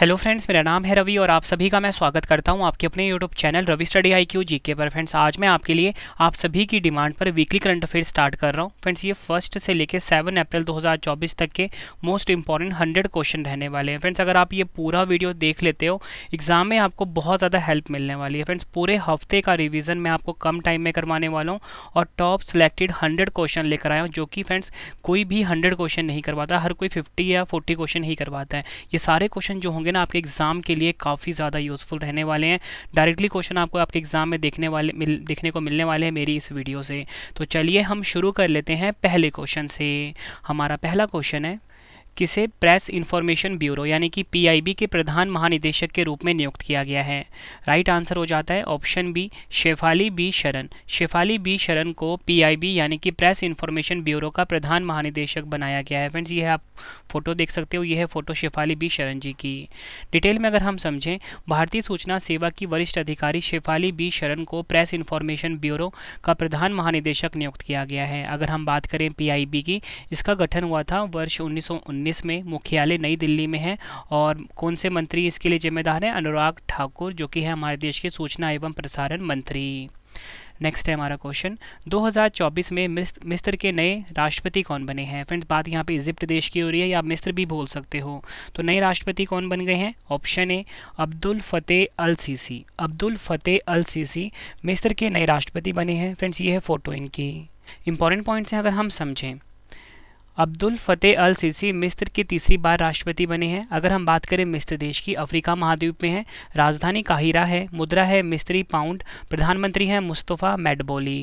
hello friends मेरा नाम है रवि और आप सभी का मैं स्वागत करता हूं आपके अपने YouTube channel Ravi study I Q G के पर फ्रेंड्स आज मैं आपके लिए आप सभी की डिमांड पर वीकली करंट अफेयर स्टार्ट कर रहा हूं फ्रेंड्स ये फर्स्ट से लेकर सेवन अप्रैल 2024 तक के मोस्ट इंपॉर्टेंट हंड्रेड क्वेश्चन रहने वाले हैं फ्रेंड्स अगर आप ये पूरा वीडियो देख लेते हो एग्जाम में आपको बहुत ज़्यादा हेल्प मिलने वाली है फ्रेंड्स पूरे हफ्ते का रिविज़न मैं आपको कम टाइम में करवाने वाला हूँ और टॉप सेलेक्टेड हंड्रेड क्वेश्चन लेकर आया हूँ जो कि फ्रेंड्स कोई भी हंड्रेड क्वेश्चन नहीं करवाता हर कोई फिफ्टी या फोर्टी क्वेश्चन ही करवाता है ये सारे क्वेश्चन जो होंगे होंगे ना आपके एग्ज़ाम के लिए काफ़ी ज़्यादा यूज़फुल रहने वाले हैं डायरेक्टली क्वेश्चन आपको आपके एग्ज़ाम में देखने वाले मिल देखने को मिलने वाले हैं मेरी इस वीडियो से तो चलिए हम शुरू कर लेते हैं पहले क्वेश्चन से हमारा पहला क्वेश्चन है किसे प्रेस इन्फॉर्मेशन ब्यूरो यानी कि पीआईबी के प्रधान महानिदेशक के रूप में नियुक्त किया गया है राइट आंसर हो जाता है ऑप्शन बी शेफाली बी शरण शेफाली बी शरण को पीआईबी यानी कि प्रेस इन्फॉर्मेशन ब्यूरो का प्रधान महानिदेशक बनाया गया है फ्रेंड्स ये है आप फोटो देख सकते हो ये है फोटो शेफाली बी शरण जी की डिटेल में अगर हम समझें भारतीय सूचना सेवा की वरिष्ठ अधिकारी शेफाली बी शरण को प्रेस इन्फॉर्मेशन ब्यूरो का प्रधान महानिदेशक नियुक्त किया गया है अगर हम बात करें पी की इसका गठन हुआ था वर्ष उन्नीस 1919 में मुख्यालय नई दिल्ली में है और कौन से मंत्री इसके लिए जिम्मेदार हैं अनुराग ठाकुर जो कि है हमारे देश के सूचना एवं प्रसारण मंत्री नेक्स्ट है हमारा क्वेश्चन 2024 में मिस्र के नए राष्ट्रपति कौन बने हैं फ्रेंड्स बात यहाँ पे इजिप्ट देश की हो रही है या मिस्र भी बोल सकते हो तो नए राष्ट्रपति कौन बन गए हैं option A Abdel Fattah al Sisi Abdel Fattah al Sisi मिस्र के नए राष्ट्रपति बने हैं फ्रेंड्स ये है फ़ोटो इनकी इंपॉर्टेंट पॉइंट्स हैं अगर हम समझें अब्दुल फतेह अल सिसी मिस्र की तीसरी बार राष्ट्रपति बने हैं अगर हम बात करें मिस्र देश की अफ्रीका महाद्वीप में है राजधानी काहिरा है मुद्रा है मिस्री पाउंड प्रधानमंत्री हैं मुस्तफ़ा मेडबोली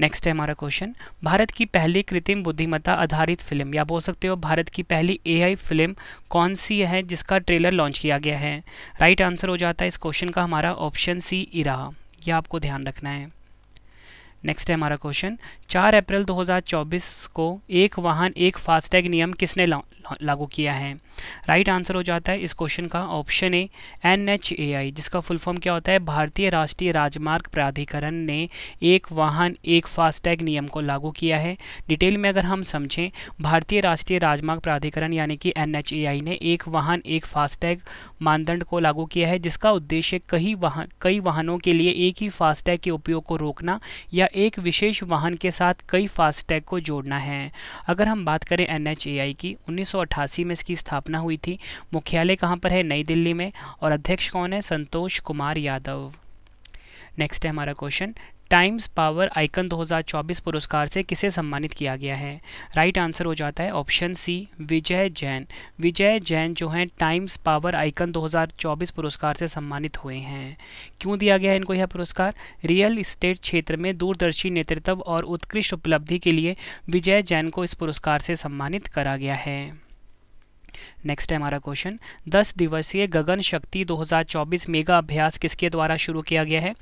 नेक्स्ट है हमारा क्वेश्चन भारत की पहली कृत्रिम बुद्धिमत्ता आधारित फिल्म या बोल सकते हो भारत की पहली एआई फिल्म कौन सी है जिसका ट्रेलर लॉन्च किया गया है राइट right आंसर हो जाता है इस क्वेश्चन का हमारा ऑप्शन सी इरा यह आपको ध्यान रखना है नेक्स्ट है हमारा क्वेश्चन चार अप्रैल 2024 को एक वाहन एक फास्टैग नियम किसने लागू किया है राइट right आंसर हो जाता है इस क्वेश्चन का option A N H A I जिसका फुल फॉर्म क्या होता है भारतीय राष्ट्रीय राजमार्ग प्राधिकरण ने एक वाहन एक फास्टैग नियम को लागू किया है डिटेल में अगर हम समझें भारतीय राष्ट्रीय राजमार्ग प्राधिकरण यानी कि एन एच ए आई ने एक वाहन एक फास्टैग मानदंड को लागू किया है जिसका उद्देश्य कई वाहन कई वाहनों के लिए एक ही फास्टैग के उपयोग को रोकना या एक विशेष वाहन के साथ कई फास्टैग को जोड़ना है अगर हम बात करें एन एच ए आई की उन्नीस में इसकी स्थापना स्थापना हुई थी मुख्यालय कहाँ पर है नई दिल्ली में और अध्यक्ष कौन है संतोष कुमार यादव नेक्स्ट है हमारा क्वेश्चन टाइम्स पावर आइकन 2024 पुरस्कार से किसे सम्मानित किया गया है राइट right आंसर हो जाता है ऑप्शन सी विजय जैन विजय जैन जो हैं टाइम्स पावर आइकन 2024 पुरस्कार से सम्मानित हुए हैं क्यों दिया गया है इनको यह पुरस्कार रियल इस्टेट क्षेत्र में दूरदर्शी नेतृत्व और उत्कृष्ट उपलब्धि के लिए विजय जैन को इस पुरस्कार से सम्मानित करा गया है नेक्स्ट है हमारा क्वेश्चन दस दिवसीय गगन शक्ति 2024 मेगा अभ्यास किसके द्वारा शुरू किया गया है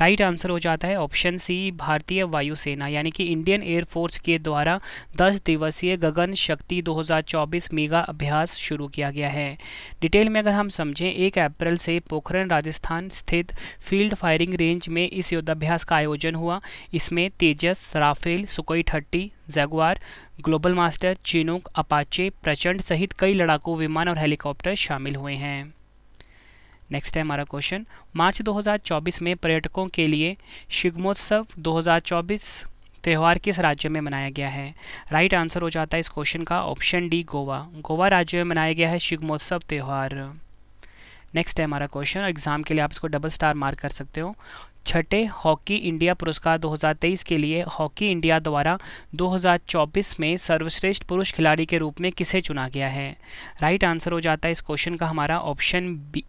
राइट आंसर हो जाता है ऑप्शन सी भारतीय वायुसेना यानी कि इंडियन एयरफोर्स के द्वारा दस दिवसीय गगन शक्ति 2024 मेगा अभ्यास शुरू किया गया है डिटेल में अगर हम समझें एक अप्रैल से पोखरण राजस्थान स्थित फील्ड फायरिंग रेंज में इस युद्धाभ्यास का आयोजन हुआ इसमें Tejas Rafale Sukhoi thirty Jaguar global master Chinook Apache Prachand सहित कई लड़ाकों को विमान और हेलीकॉप्टर शामिल हुए हैं नेक्स्ट है हमारा क्वेश्चन मार्च 2024 में पर्यटकों के लिए शिगमोत्सव 2024 त्यौहार किस राज्य में मनाया गया है राइट आंसर हो जाता है इस क्वेश्चन का ऑप्शन डी गोवा गोवा राज्य में मनाया गया है शिगमोत्सव त्यौहार नेक्स्ट है हमारा क्वेश्चन एग्जाम के लिए आप इसको डबल स्टार मार्क कर सकते हो छठे हॉकी इंडिया पुरस्कार 2023 के लिए हॉकी इंडिया द्वारा 2024 में सर्वश्रेष्ठ पुरुष खिलाड़ी के रूप में किसे चुना गया है राइट आंसर हो जाता है इस क्वेश्चन का हमारा option B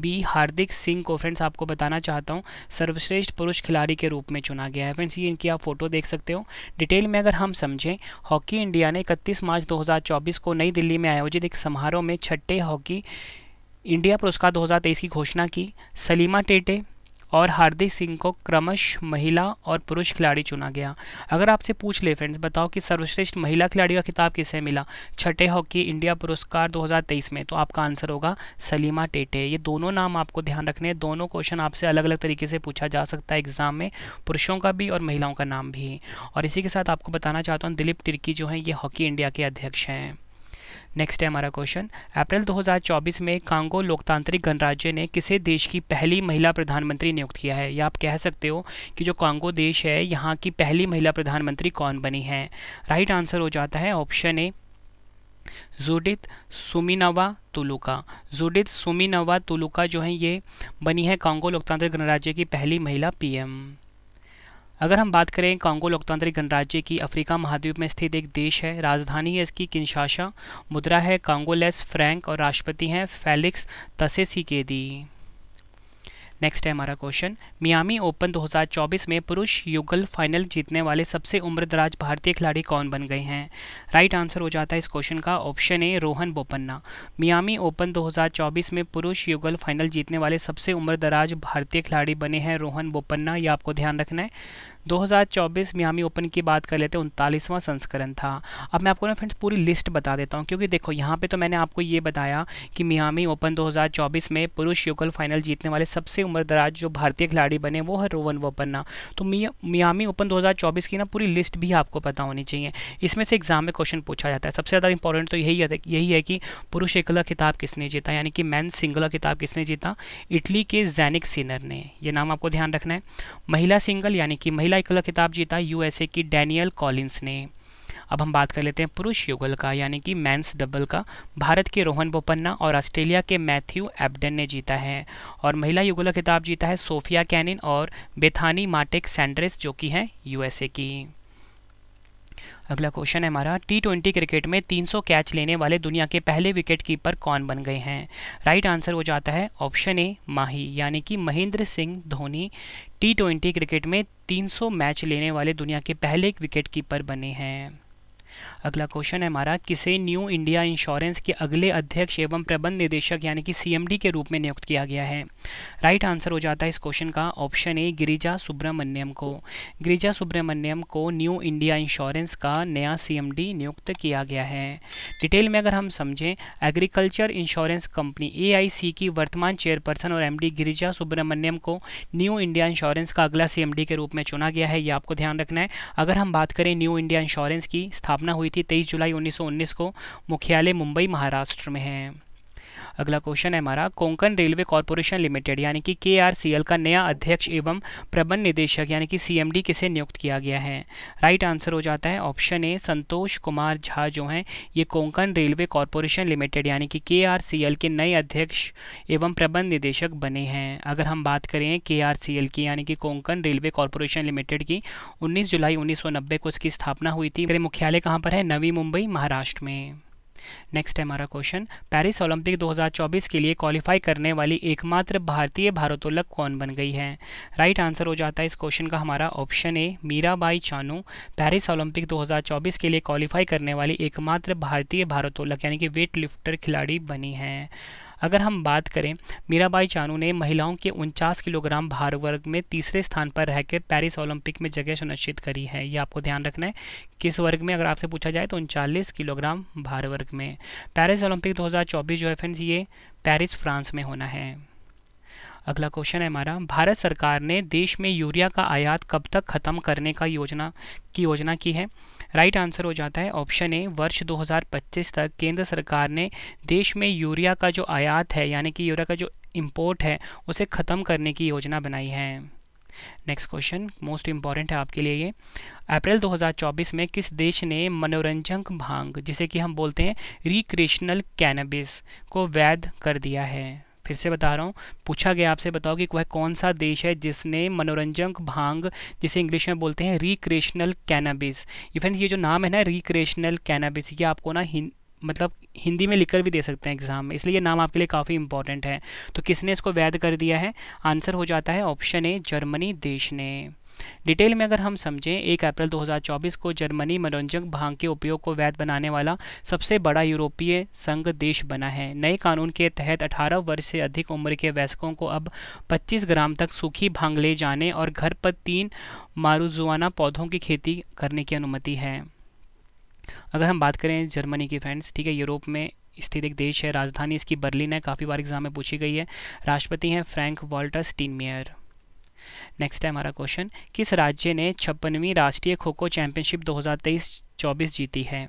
B Hardik Singh को फ्रेंड्स आपको बताना चाहता हूँ सर्वश्रेष्ठ पुरुष खिलाड़ी के रूप में चुना गया है फ्रेंड्स ये इनकी आप फोटो देख सकते हो डिटेल में अगर हम समझें हॉकी इंडिया ने 31 मार्च 2024 को नई दिल्ली में आयोजित एक समारोह में छठे हॉकी इंडिया पुरस्कार 2023 की घोषणा की सलीमा टेटे और हार्दिक सिंह को क्रमश महिला और पुरुष खिलाड़ी चुना गया अगर आपसे पूछ ले फ्रेंड्स बताओ कि सर्वश्रेष्ठ महिला खिलाड़ी का खिताब किसे मिला छठे हॉकी इंडिया पुरस्कार 2023 में तो आपका आंसर होगा सलीमा टेटे ये दोनों नाम आपको ध्यान रखने हैं दोनों क्वेश्चन आपसे अलग अलग तरीके से पूछा जा सकता है एग्जाम में पुरुषों का भी और महिलाओं का नाम भी और इसी के साथ आपको बताना चाहता हूँ दिलीप टिर्की जो हैं ये हॉकी इंडिया के अध्यक्ष हैं नेक्स्ट है हमारा क्वेश्चन अप्रैल 2024 में कांगो लोकतांत्रिक गणराज्य ने किसे देश की पहली महिला प्रधानमंत्री नियुक्त किया है या आप कह सकते हो कि जो कांगो देश है यहाँ की पहली महिला प्रधानमंत्री कौन बनी है राइट आंसर हो जाता है option A Judith Suminwa Tuluka Judith Suminwa Tuluka जो है ये बनी है कांगो लोकतांत्रिक गणराज्य की पहली महिला पीएम अगर हम बात करें कांगो लोकतांत्रिक गणराज्य की अफ्रीका महाद्वीप में स्थित एक देश है राजधानी है इसकी किन्शाशा मुद्रा है कांगोलेस फ्रैंक और राष्ट्रपति हैं फेलिक्स तसेसिकेदी नेक्स्ट है हमारा क्वेश्चन मियामी ओपन 2024 में पुरुष युगल फाइनल जीतने वाले सबसे उम्रदराज भारतीय खिलाड़ी कौन बन गए हैं राइट आंसर हो जाता है इस क्वेश्चन का option A Rohan Bopanna Miami Open 2024 में पुरुष युगल फाइनल जीतने वाले सबसे उम्रदराज भारतीय खिलाड़ी बने हैं रोहन बोपन्ना ये आपको ध्यान रखना है 2024 मियामी ओपन की बात कर लेते हैं उनतालीसवां संस्करण था अब मैं आपको ना फ्रेंड्स पूरी लिस्ट बता देता हूँ क्योंकि देखो यहाँ पे तो मैंने आपको ये बताया कि मियामी ओपन 2024 में पुरुष युगल फाइनल जीतने वाले सबसे उम्रदराज जो भारतीय खिलाड़ी बने वो है रोवन बोपन्ना तो मियामी ओपन दो की ना पूरी लिस्ट भी आपको पता होनी चाहिए इसमें से एग्जाम में क्वेश्चन पूछा जाता है सबसे ज़्यादा इंपॉर्टेंट तो यही यही है कि पुरुष एकला किताब किसने जीता यानी कि मैन सिंगला किताब किसने जीता इटली के जैनिक सीनर ने यह नाम आपको ध्यान रखना है महिला सिंगल यानी कि महिला महिला एकल खिताब जीता यूएसए की डैनियल कॉलिंस ने अब हम बात कर लेते हैं पुरुष युगल का यानी कि मैंस डबल का भारत के रोहन बोपन्ना और ऑस्ट्रेलिया के मैथ्यू एबडन ने जीता है और महिला युगल का खिताब जीता है सोफिया कैनिन और बेथानी माटेक सैंड्रेस जो कि हैं यूएसए की अगला क्वेश्चन है हमारा टी ट्वेंटी क्रिकेट में 300 कैच लेने वाले दुनिया के पहले विकेट कीपर कौन बन गए हैं राइट आंसर हो जाता है ऑप्शन ए माही यानी कि Mahendra Singh Dhoni T twenty cricket में 300 मैच लेने वाले दुनिया के पहले विकेट कीपर बने हैं अगला क्वेश्चन है हमारा किसे न्यू इंडिया इंश्योरेंस के अगले अध्यक्ष एवं प्रबंध निदेशक यानी कि सी के रूप में नियुक्त किया गया है राइट right आंसर हो जाता है इस क्वेश्चन का ऑप्शन ए गिरिजा सुब्रमण्यम को गिरिजा सुब्रमण्यम को न्यू इंडिया इंश्योरेंस का नया सी नियुक्त किया गया है डिटेल में अगर हम समझें एग्रीकल्चर इंश्योरेंस कंपनी ए की वर्तमान चेयरपर्सन और एम गिरिजा सुब्रमण्यम को न्यू इंडिया इंश्योरेंस का अगला सी के रूप में चुना गया है ये आपको ध्यान रखना है अगर हम बात करें न्यू इंडिया इंश्योरेंस की स्थापना स्थापना हुई थी तेईस जुलाई 1919 को मुख्यालय मुंबई महाराष्ट्र में है अगला क्वेश्चन है हमारा कोंकण रेलवे कॉरपोरेशन लिमिटेड यानी कि के का नया अध्यक्ष एवं प्रबंध निदेशक यानी कि सी किसे नियुक्त किया गया है राइट आंसर हो जाता है ऑप्शन ए संतोष कुमार झा जो हैं ये कोंकण रेलवे कॉरपोरेशन लिमिटेड यानी कि के के नए अध्यक्ष एवं प्रबंध निदेशक बने हैं अगर हम बात करें के की यानी कि कोंकण रेलवे कॉरपोरेशन लिमिटेड की 19 जुलाई 1990 को इसकी स्थापना हुई थी मेरे मुख्यालय कहाँ पर है नवी मुंबई महाराष्ट्र में नेक्स्ट है हमारा क्वेश्चन पेरिस ओलंपिक 2024 के लिए क्वालिफाई करने वाली एकमात्र भारतीय भारोत्तोलक कौन बन गई है राइट right आंसर हो जाता है इस क्वेश्चन का हमारा option A Mirabai Chanu Paris Olympic 2024 के लिए क्वालिफाई करने वाली एकमात्र भारतीय भारोत्तोलक यानी कि वेट लिफ्टर खिलाड़ी बनी है अगर हम बात करें मीराबाई चानू ने महिलाओं के उनचास किलोग्राम भार वर्ग में तीसरे स्थान पर रहकर पेरिस ओलंपिक में जगह सुनिश्चित करी है ये आपको ध्यान रखना है किस वर्ग में अगर आपसे पूछा जाए तो उनचालीस किलोग्राम भार वर्ग में पेरिस ओलंपिक 2024 जो है फ्रेंड्स ये पेरिस फ्रांस में होना है अगला क्वेश्चन है हमारा भारत सरकार ने देश में यूरिया का आयात कब तक खत्म करने का योजना की योजना की है राइट right आंसर हो जाता है ऑप्शन ए वर्ष 2025 तक केंद्र सरकार ने देश में यूरिया का जो आयात है यानी कि यूरिया का जो इम्पोर्ट है उसे ख़त्म करने की योजना बनाई है नेक्स्ट क्वेश्चन मोस्ट इंपॉर्टेंट है आपके लिए ये अप्रैल 2024 में किस देश ने मनोरंजक भांग जिसे कि हम बोलते हैं रिक्रिएशनल कैनबिस को वैध कर दिया है फिर से बता रहा हूँ पूछा गया आपसे बताओ कि वह कौन सा देश है जिसने मनोरंजक भांग जिसे इंग्लिश में बोलते हैं रिक्रेशनल कैनाबिस इवन ये जो नाम है ना रिक्रेशनल कैनाबिस ये आपको ना हिं, मतलब हिंदी में लिखकर भी दे सकते हैं एग्जाम में इसलिए ये नाम आपके लिए काफ़ी इंपॉर्टेंट है तो किसने इसको वैध कर दिया है आंसर हो जाता है ऑप्शन ए जर्मनी देश ने डिटेल में अगर हम समझें एक अप्रैल 2024 को जर्मनी मनोरंजक भांग के उपयोग को वैध बनाने वाला सबसे बड़ा यूरोपीय संघ देश बना है नए कानून के तहत 18 वर्ष से अधिक उम्र के वयस्कों को अब 25 ग्राम तक सूखी भांग ले जाने और घर पर तीन मारुजुआना पौधों की खेती करने की अनुमति है अगर हम बात करें जर्मनी की फ्रेंड्स ठीक है यूरोप में स्थित एक देश है राजधानी इसकी बर्लिन है काफ़ी बार एग्जाम में पूछी गई है राष्ट्रपति हैं फ्रैंक वॉल्टर स्टीनमेयर नेक्स्ट है हमारा क्वेश्चन किस राज्य ने छप्पनवीं राष्ट्रीय खो खो चैंपियनशिप 2023-24 जीती है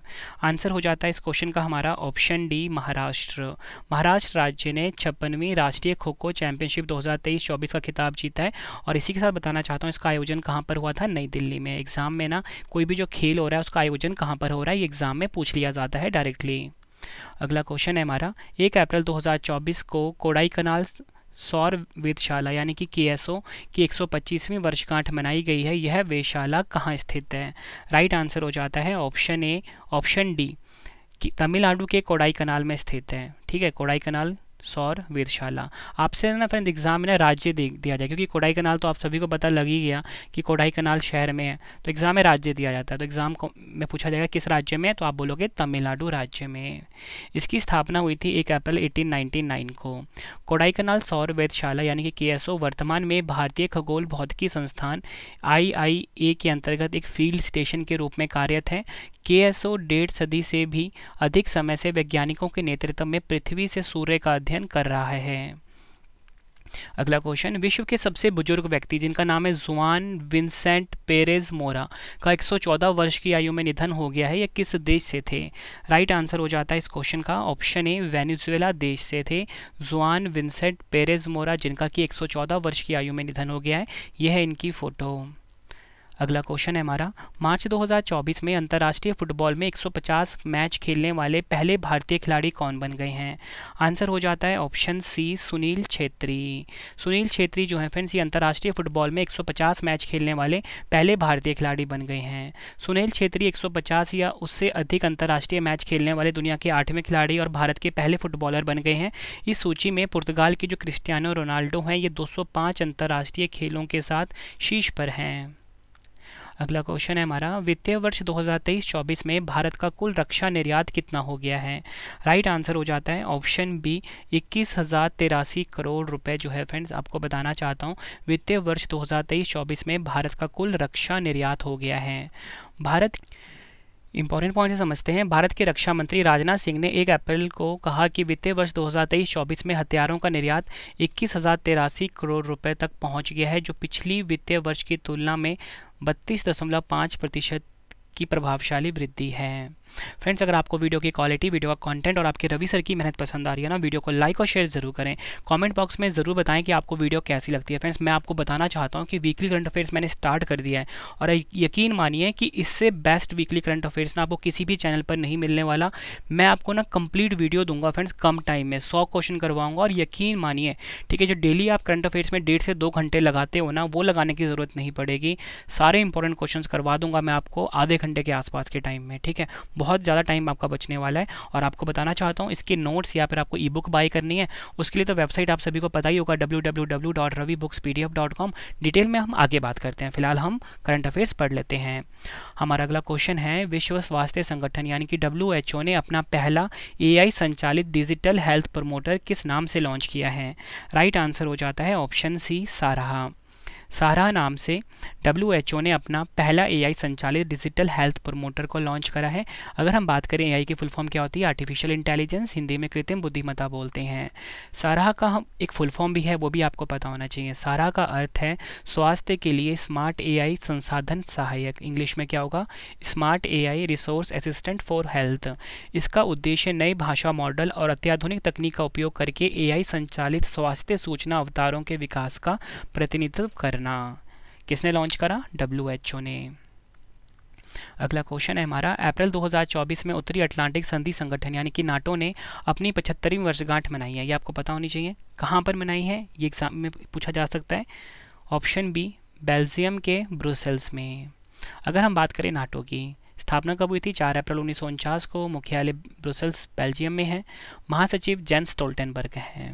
आंसर हो जाता है इस क्वेश्चन का हमारा ऑप्शन डी महाराष्ट्र महाराष्ट्र राज्य ने छप्पनवीं राष्ट्रीय खो खो चैंपियनशिप 2023-24 का खिताब जीता है और इसी के साथ बताना चाहता हूँ इसका आयोजन कहाँ पर हुआ था नई दिल्ली में एग्जाम में ना कोई भी जो खेल हो रहा है उसका आयोजन कहाँ पर हो रहा है ये एग्जाम में पूछ लिया जाता है डायरेक्टली अगला क्वेश्चन है हमारा एक अप्रैल 2024 को कोडाई कनाल सौर वेदशाला यानी कि के एस ओ की 125वीं वर्षगांठ मनाई गई है यह वेदशाला कहाँ स्थित है राइट आंसर हो जाता है option A option D Tamil Nadu के कोडाई कनाल में स्थित है ठीक है कोडाई कनाल सौर वेदशाला आपसे ना फ्रेंड एग्जाम में ना राज्य दे दिया जाए क्योंकि कोडाई कनाल तो आप सभी को पता लग ही गया कि कोडाई कनाल शहर में है तो एग्ज़ाम में राज्य दिया जाता है तो एग्ज़ाम को में पूछा जाएगा किस राज्य में है तो आप बोलोगे तमिलनाडु राज्य में इसकी स्थापना हुई थी एक अप्रैल एटीन को कोडाई कनाल सौर वेदशाला यानी कि के वर्तमान में भारतीय खगोल भौतिकी संस्थान आई के अंतर्गत एक फील्ड स्टेशन के रूप में कार्यरत है के एस ओ डेढ़ सदी से भी अधिक समय से वैज्ञानिकों के नेतृत्व में पृथ्वी से सूर्य का अध्ययन कर रहा है अगला क्वेश्चन विश्व के सबसे बुजुर्ग व्यक्ति जिनका नाम है जुआन विंसेंट पेरेज मोरा का 114 वर्ष की आयु में निधन हो गया है यह किस देश से थे राइट आंसर हो जाता है इस क्वेश्चन का ऑप्शन ए वेनेजुएला देश से थे जुआन विंसेंट पेरेज मोरा जिनका कि 114 वर्ष की आयु में निधन हो गया है यह है इनकी फोटो अगला क्वेश्चन है हमारा मार्च 2024 में अंतर्राष्ट्रीय फुटबॉल में 150 मैच खेलने वाले पहले भारतीय खिलाड़ी कौन बन गए हैं आंसर हो जाता है ऑप्शन सी सुनील छेत्री सुनील छेत्री जो है फ्रेंड्स ये अंतर्राष्ट्रीय फुटबॉल में 150 मैच खेलने वाले पहले भारतीय खिलाड़ी बन गए हैं सुनील छेत्री एक या उससे अधिक अंतर्राष्ट्रीय मैच खेलने वाले दुनिया के आठवें खिलाड़ी और भारत के पहले फुटबॉलर बन गए हैं इस सूची में पुर्तगाल के जो क्रिस्टियानो रोनाल्डो हैं ये दो अंतर्राष्ट्रीय खेलों के साथ शीर्ष पर हैं अगला क्वेश्चन है हमारा वित्तीय वर्ष 2023-24 में भारत का कुल रक्षा निर्यात कितना हो गया है राइट आंसर हो जाता है ऑप्शन बी इक्कीस करोड़ रुपए जो है फ्रेंड्स आपको बताना चाहता हूँ वित्तीय वर्ष 2023-24 में भारत का कुल रक्षा निर्यात हो गया है भारत इंपॉर्टेंट पॉइंट से समझते हैं भारत के रक्षा मंत्री राजनाथ सिंह ने एक अप्रैल को कहा कि वित्तीय वर्ष 2023-24 में हथियारों का निर्यात इक्कीस करोड़ रुपए तक पहुंच गया है जो पिछली वित्तीय वर्ष की तुलना में बत्तीस प्रतिशत की प्रभावशाली वृद्धि है फ्रेंड्स अगर आपको वीडियो की क्वालिटी वीडियो का कॉन्टेंट और आपके रवि सर की मेहनत पसंद आ रही है ना वीडियो को लाइक और शेयर जरूर करें कमेंट बॉक्स में ज़रूर बताएं कि आपको वीडियो कैसी लगती है फ्रेंड्स मैं आपको बताना चाहता हूँ कि वीकली करंट अफेयर्स मैंने स्टार्ट कर दिया है और यकीन मानिए कि इससे बेस्ट वीकली करंट अफेयर्स ना आपको किसी भी चैनल पर नहीं मिलने वाला मैं आपको ना कंप्लीट वीडियो दूंगा फ्रेंड्स कम टाइम में सौ क्वेश्चन करवाऊंगा और यकीन मानिए ठीक है जो डेली आप करंट अफेयर्स में डेढ़ से दो घंटे लगाते हो ना वो लगाने की ज़रूरत नहीं पड़ेगी सारे इंपॉर्टेंट क्वेश्चन करवा दूंगा मैं आपको आधे घंटे के आसपास के टाइम में ठीक है बहुत ज़्यादा टाइम आपका बचने वाला है और आपको बताना चाहता हूँ इसके नोट्स या फिर आपको ई बुक बाई करनी है उसके लिए तो वेबसाइट आप सभी को पता ही होगा डब्ल्यू डिटेल में हम आगे बात करते हैं फिलहाल हम करंट अफेयर्स पढ़ लेते हैं हमारा अगला क्वेश्चन है विश्व स्वास्थ्य संगठन यानी कि डब्ल्यू ने अपना पहला ए संचालित डिजिटल हेल्थ प्रमोटर किस नाम से लॉन्च किया है राइट आंसर हो जाता है ऑप्शन सी सारहा सारा नाम से डब्ल्यू ने अपना पहला ए संचालित डिजिटल हेल्थ प्रोमोटर को लॉन्च करा है अगर हम बात करें ए की फुल फॉर्म क्या होती है आर्टिफिशियल इंटेलिजेंस हिंदी में कृत्रिम बुद्धिमता बोलते हैं सारा का हम एक फुल फॉर्म भी है वो भी आपको पता होना चाहिए सारा का अर्थ है स्वास्थ्य के लिए स्मार्ट ए संसाधन सहायक इंग्लिश में क्या होगा smart A resource assistant for health इसका उद्देश्य नए भाषा मॉडल और अत्याधुनिक तकनीक का उपयोग करके ए संचालित स्वास्थ्य सूचना अवतारों के विकास का प्रतिनिधित्व करना करना किसने लॉन्च करा डब्ल्यू ने अगला क्वेश्चन है हमारा अप्रैल 2024 में उत्तरी अटलांटिक संधि संगठन यानी कि नाटो ने अपनी पचहत्तरवीं वर्षगांठ मनाई है ये आपको पता होनी चाहिए कहाँ पर मनाई है ये एग्जाम में पूछा जा सकता है ऑप्शन बी बेल्जियम के ब्रुसेल्स में अगर हम बात करें नाटो की स्थापना कब हुई थी चार अप्रैल उन्नीस को मुख्यालय ब्रुसेल्स बेल्जियम में है महासचिव जेंस टोल्टनबर्ग हैं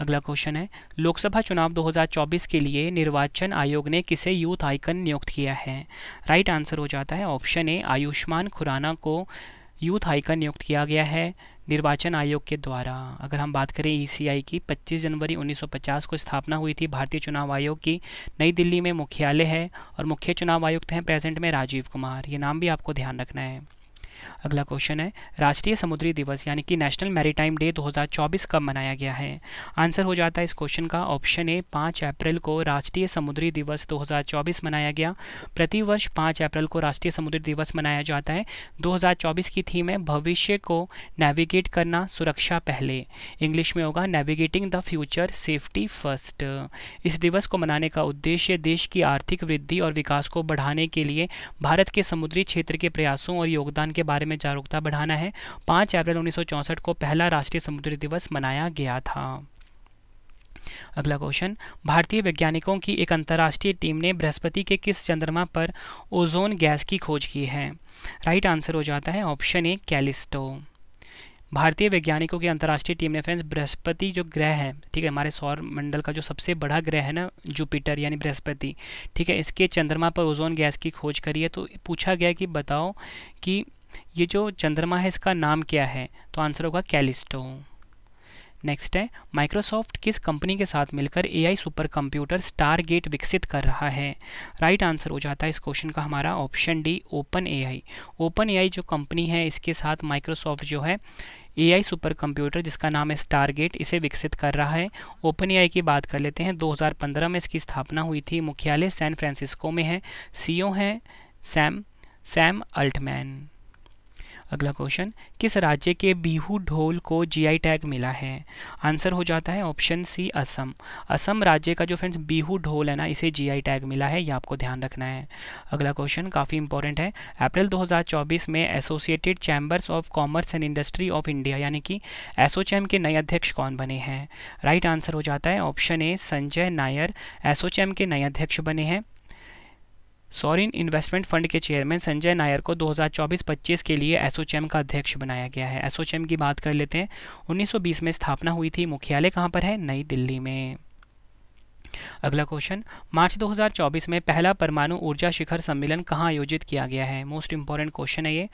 अगला क्वेश्चन है लोकसभा चुनाव 2024 के लिए निर्वाचन आयोग ने किसे यूथ आइकन नियुक्त किया है राइट आंसर हो जाता है ऑप्शन ए आयुष्मान खुराना को यूथ आइकन नियुक्त किया गया है निर्वाचन आयोग के द्वारा अगर हम बात करें ईसीआई e की 25 जनवरी 1950 को स्थापना हुई थी भारतीय चुनाव आयोग की नई दिल्ली में मुख्यालय है और मुख्य चुनाव आयुक्त हैं प्रेजेंट में राजीव कुमार ये नाम भी आपको ध्यान रखना है अगला क्वेश्चन है राष्ट्रीय समुद्री दिवस यानी कि नेशनल मैरीटाइम डे 2024 कब मनाया गया है आंसर हो जाता है इस क्वेश्चन का ऑप्शन ए पाँच अप्रैल को राष्ट्रीय समुद्री दिवस 2024 मनाया गया प्रतिवर्ष पाँच अप्रैल को राष्ट्रीय समुद्री दिवस मनाया जाता है 2024 की थीम है भविष्य को नेविगेट करना सुरक्षा पहले इंग्लिश में होगा navigating the future safety first इस दिवस को मनाने का उद्देश्य देश की आर्थिक वृद्धि और विकास को बढ़ाने के लिए भारत के समुद्री क्षेत्र के प्रयासों और योगदान के बारे में जागरूकता बढ़ाना है पाँच अप्रैल उन्नीस को पहला राष्ट्रीय समुद्री दिवस मनाया गया था अगला क्वेश्चन भारतीय वैज्ञानिकों की एक अंतर्राष्ट्रीय टीम ने बृहस्पति के किस चंद्रमा पर ओजोन गैस की खोज की है राइट right आंसर हो जाता है ऑप्शन ए कैलिस्टो भारतीय वैज्ञानिकों की अंतर्राष्ट्रीय टीम ने फ्रेंड्स बृहस्पति जो ग्रह है ठीक है हमारे सौर मंडल का जो सबसे बड़ा ग्रह है ना जुपिटर यानी बृहस्पति ठीक है इसके चंद्रमा पर ओजोन गैस की खोज करी है तो पूछा गया कि बताओ कि ये जो चंद्रमा है इसका नाम क्या है तो आंसर होगा कैलिस्टो नेक्स्ट है माइक्रोसॉफ्ट किस कंपनी के साथ मिलकर AI supercomputer Stargate विकसित कर रहा है राइट right आंसर हो जाता है इस क्वेश्चन का हमारा option D OpenAI OpenAI जो कंपनी है इसके साथ माइक्रोसॉफ्ट जो है एआई सुपर कंप्यूटर जिसका नाम है स्टारगेट इसे विकसित कर रहा है ओपन आई की बात कर लेते हैं पंद्रह में इसकी स्थापना हुई थी मुख्यालय सैन फ्रांसिस्को में है सीईओ हैं सैम सैम अल्टमैन अगला क्वेश्चन किस राज्य के बीहू ढोल को जीआई टैग मिला है आंसर हो जाता है ऑप्शन सी असम असम राज्य का जो फ्रेंड्स बीहू ढोल है ना इसे जीआई टैग मिला है ये आपको ध्यान रखना है अगला क्वेश्चन काफ़ी इंपॉर्टेंट है अप्रैल 2024 में associated chambers of commerce and industry of India यानी कि एसोचैम के नए अध्यक्ष कौन बने हैं राइट आंसर हो जाता है option A Sanjay Nair ASSOCHAM के नए अध्यक्ष बने हैं सॉरिन इन्वेस्टमेंट फंड के चेयरमैन संजय नायर को 2024-25 के लिए एसोचैम का अध्यक्ष बनाया गया है एसोचैम की बात कर लेते हैं 1920 में स्थापना हुई थी मुख्यालय कहां पर है नई दिल्ली में अगला क्वेश्चन मार्च 2024 में पहला परमाणु ऊर्जा शिखर सम्मेलन कहां आयोजित किया गया है मोस्ट इंपॉर्टेंट क्वेश्चन है ये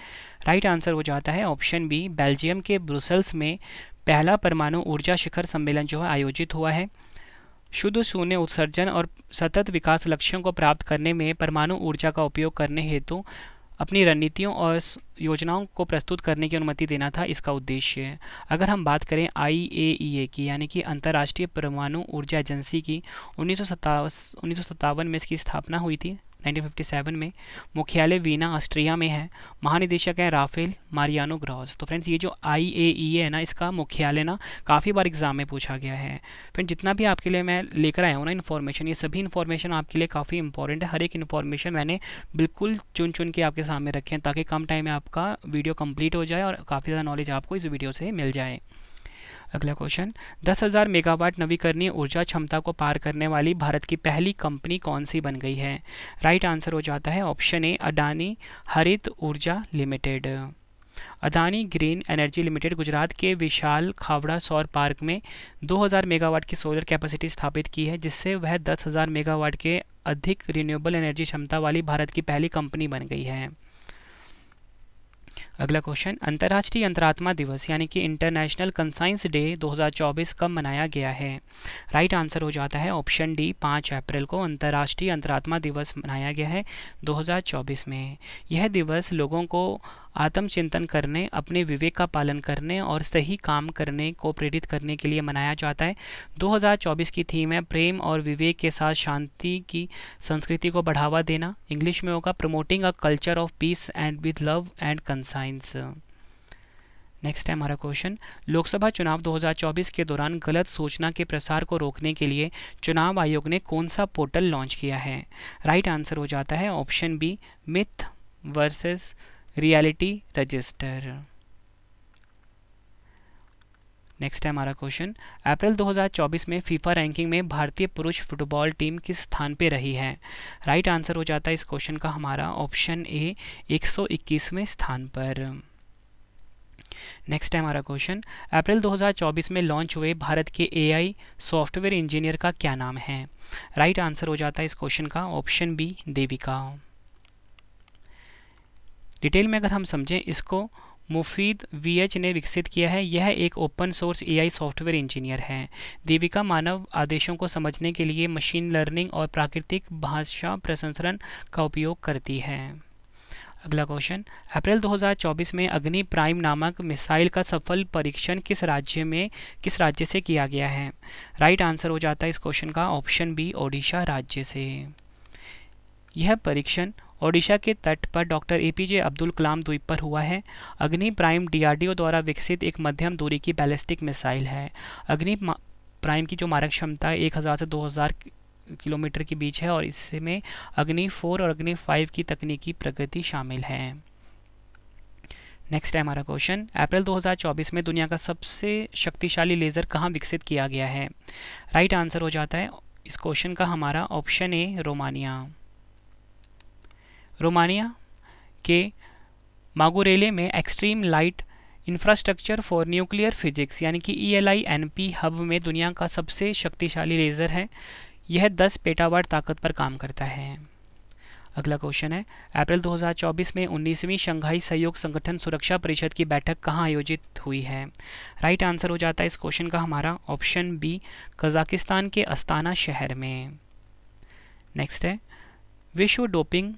राइट आंसर हो जाता है ऑप्शन बी बेल्जियम के ब्रुसल्स में पहला परमाणु ऊर्जा शिखर सम्मेलन जो है आयोजित हुआ है शुद्ध शून्य उत्सर्जन और सतत विकास लक्ष्यों को प्राप्त करने में परमाणु ऊर्जा का उपयोग करने हेतु अपनी रणनीतियों और योजनाओं को प्रस्तुत करने की अनुमति देना था इसका उद्देश्य है अगर हम बात करें आई ए ए ई की यानी कि अंतर्राष्ट्रीय परमाणु ऊर्जा एजेंसी की उन्नीस सौ में इसकी स्थापना हुई थी 1957 में मुख्यालय वीना ऑस्ट्रिया में है महानिदेशक है राफेल मारियानो ग्रॉस तो फ्रेंड्स ये जो आई ए ई है ना इसका मुख्यालय ना काफ़ी बार एग्जाम में पूछा गया है फ्रेंड जितना भी आपके लिए मैं लेकर आया हूँ ना इन्फॉर्मेशन ये सभी इन्फॉर्मेशन आपके लिए काफ़ी इंपॉर्टेंट है हर एक इन्फॉर्मेशन मैंने बिल्कुल चुन चुन के आपके सामने रखे हैं ताकि कम टाइम में आपका वीडियो कम्प्लीट हो जाए और काफ़ी ज़्यादा नॉलेज आपको इस वीडियो से मिल जाए अगला क्वेश्चन दस हज़ार मेगावाट नवीकरणीय ऊर्जा क्षमता को पार करने वाली भारत की पहली कंपनी कौन सी बन गई है राइट आंसर हो जाता है ऑप्शन ए अडानी हरित ऊर्जा limited Adani green energy limited Gujarat के विशाल खावड़ा सौर पार्क में 2000 मेगावाट की सोलर कैपेसिटी स्थापित की है जिससे वह 10,000 मेगावाट के अधिक रिन्यूएबल एनर्जी क्षमता वाली भारत की पहली कंपनी बन गई है अगला क्वेश्चन अंतर्राष्ट्रीय अंतरात्मा दिवस यानी कि इंटरनेशनल कंसाइंस डे 2024 कब मनाया गया है राइट आंसर हो जाता है ऑप्शन डी पाँच अप्रैल को अंतर्राष्ट्रीय अंतरात्मा दिवस मनाया गया है 2024 में यह दिवस लोगों को आत्मचिंतन करने अपने विवेक का पालन करने और सही काम करने को प्रेरित करने के लिए मनाया जाता है 2024 की थीम है प्रेम और विवेक के साथ शांति की संस्कृति को बढ़ावा देना इंग्लिश में होगा promoting a culture of peace and with love and conscience next है हमारा क्वेश्चन लोकसभा चुनाव 2024 के दौरान गलत सूचना के प्रसार को रोकने के लिए चुनाव आयोग ने कौन सा पोर्टल लॉन्च किया है राइट right आंसर हो जाता है option B myth versus reality register next है हमारा क्वेश्चन अप्रैल 2024 में फीफा रैंकिंग में भारतीय पुरुष फुटबॉल टीम किस स्थान पर रही है राइट right आंसर हो जाता है इस क्वेश्चन का हमारा ऑप्शन ए 121वें स्थान पर नेक्स्ट है हमारा क्वेश्चन अप्रैल 2024 में लॉन्च हुए भारत के एआई सॉफ्टवेयर इंजीनियर का क्या नाम है राइट right आंसर हो जाता है इस क्वेश्चन का ऑप्शन बी देविका डिटेल में अगर हम समझें इसको मुफीद वीएच ने विकसित किया है यह एक open source AI software engineer हैं देविका मानव आदेशों को समझने के लिए मशीन लर्निंग और प्राकृतिक भाषा प्रसंस्करण का उपयोग करती है अगला क्वेश्चन अप्रैल 2024 में अग्नि प्राइम नामक मिसाइल का सफल परीक्षण किस राज्य में किस राज्य से किया गया है राइट आंसर हो जाता है इस क्वेश्चन का ऑप्शन बी ओडिशा राज्य से यह परीक्षण ओडिशा के तट पर डॉक्टर एपीजे अब्दुल कलाम द्वीप पर हुआ है अग्नि प्राइम डीआरडीओ द्वारा विकसित एक मध्यम दूरी की बैलिस्टिक मिसाइल है अग्नि प्राइम की जो मारक क्षमता है एक हज़ार से दो हज़ार किलोमीटर के बीच है और इसमें अग्नि फोर और अग्नि फाइव की तकनीकी प्रगति शामिल है नेक्स्ट है हमारा क्वेश्चन अप्रैल 2024 में दुनिया का सबसे शक्तिशाली लेज़र कहाँ विकसित किया गया है राइट right आंसर हो जाता है इस क्वेश्चन का हमारा ऑप्शन ए रोमानिया रोमानिया के मागोरेले में extreme light infrastructure for nuclear physics यानी कि E L I N P hub में दुनिया का सबसे शक्तिशाली लेज़र है यह 10 पेटावाट ताकत पर काम करता है अगला क्वेश्चन है अप्रैल 2024 में 19वीं शंघाई सहयोग संगठन सुरक्षा परिषद की बैठक कहाँ आयोजित हुई है राइट आंसर हो जाता है इस क्वेश्चन का हमारा ऑप्शन बी कजाकिस्तान के अस्ताना शहर में नेक्स्ट है विश्व डोपिंग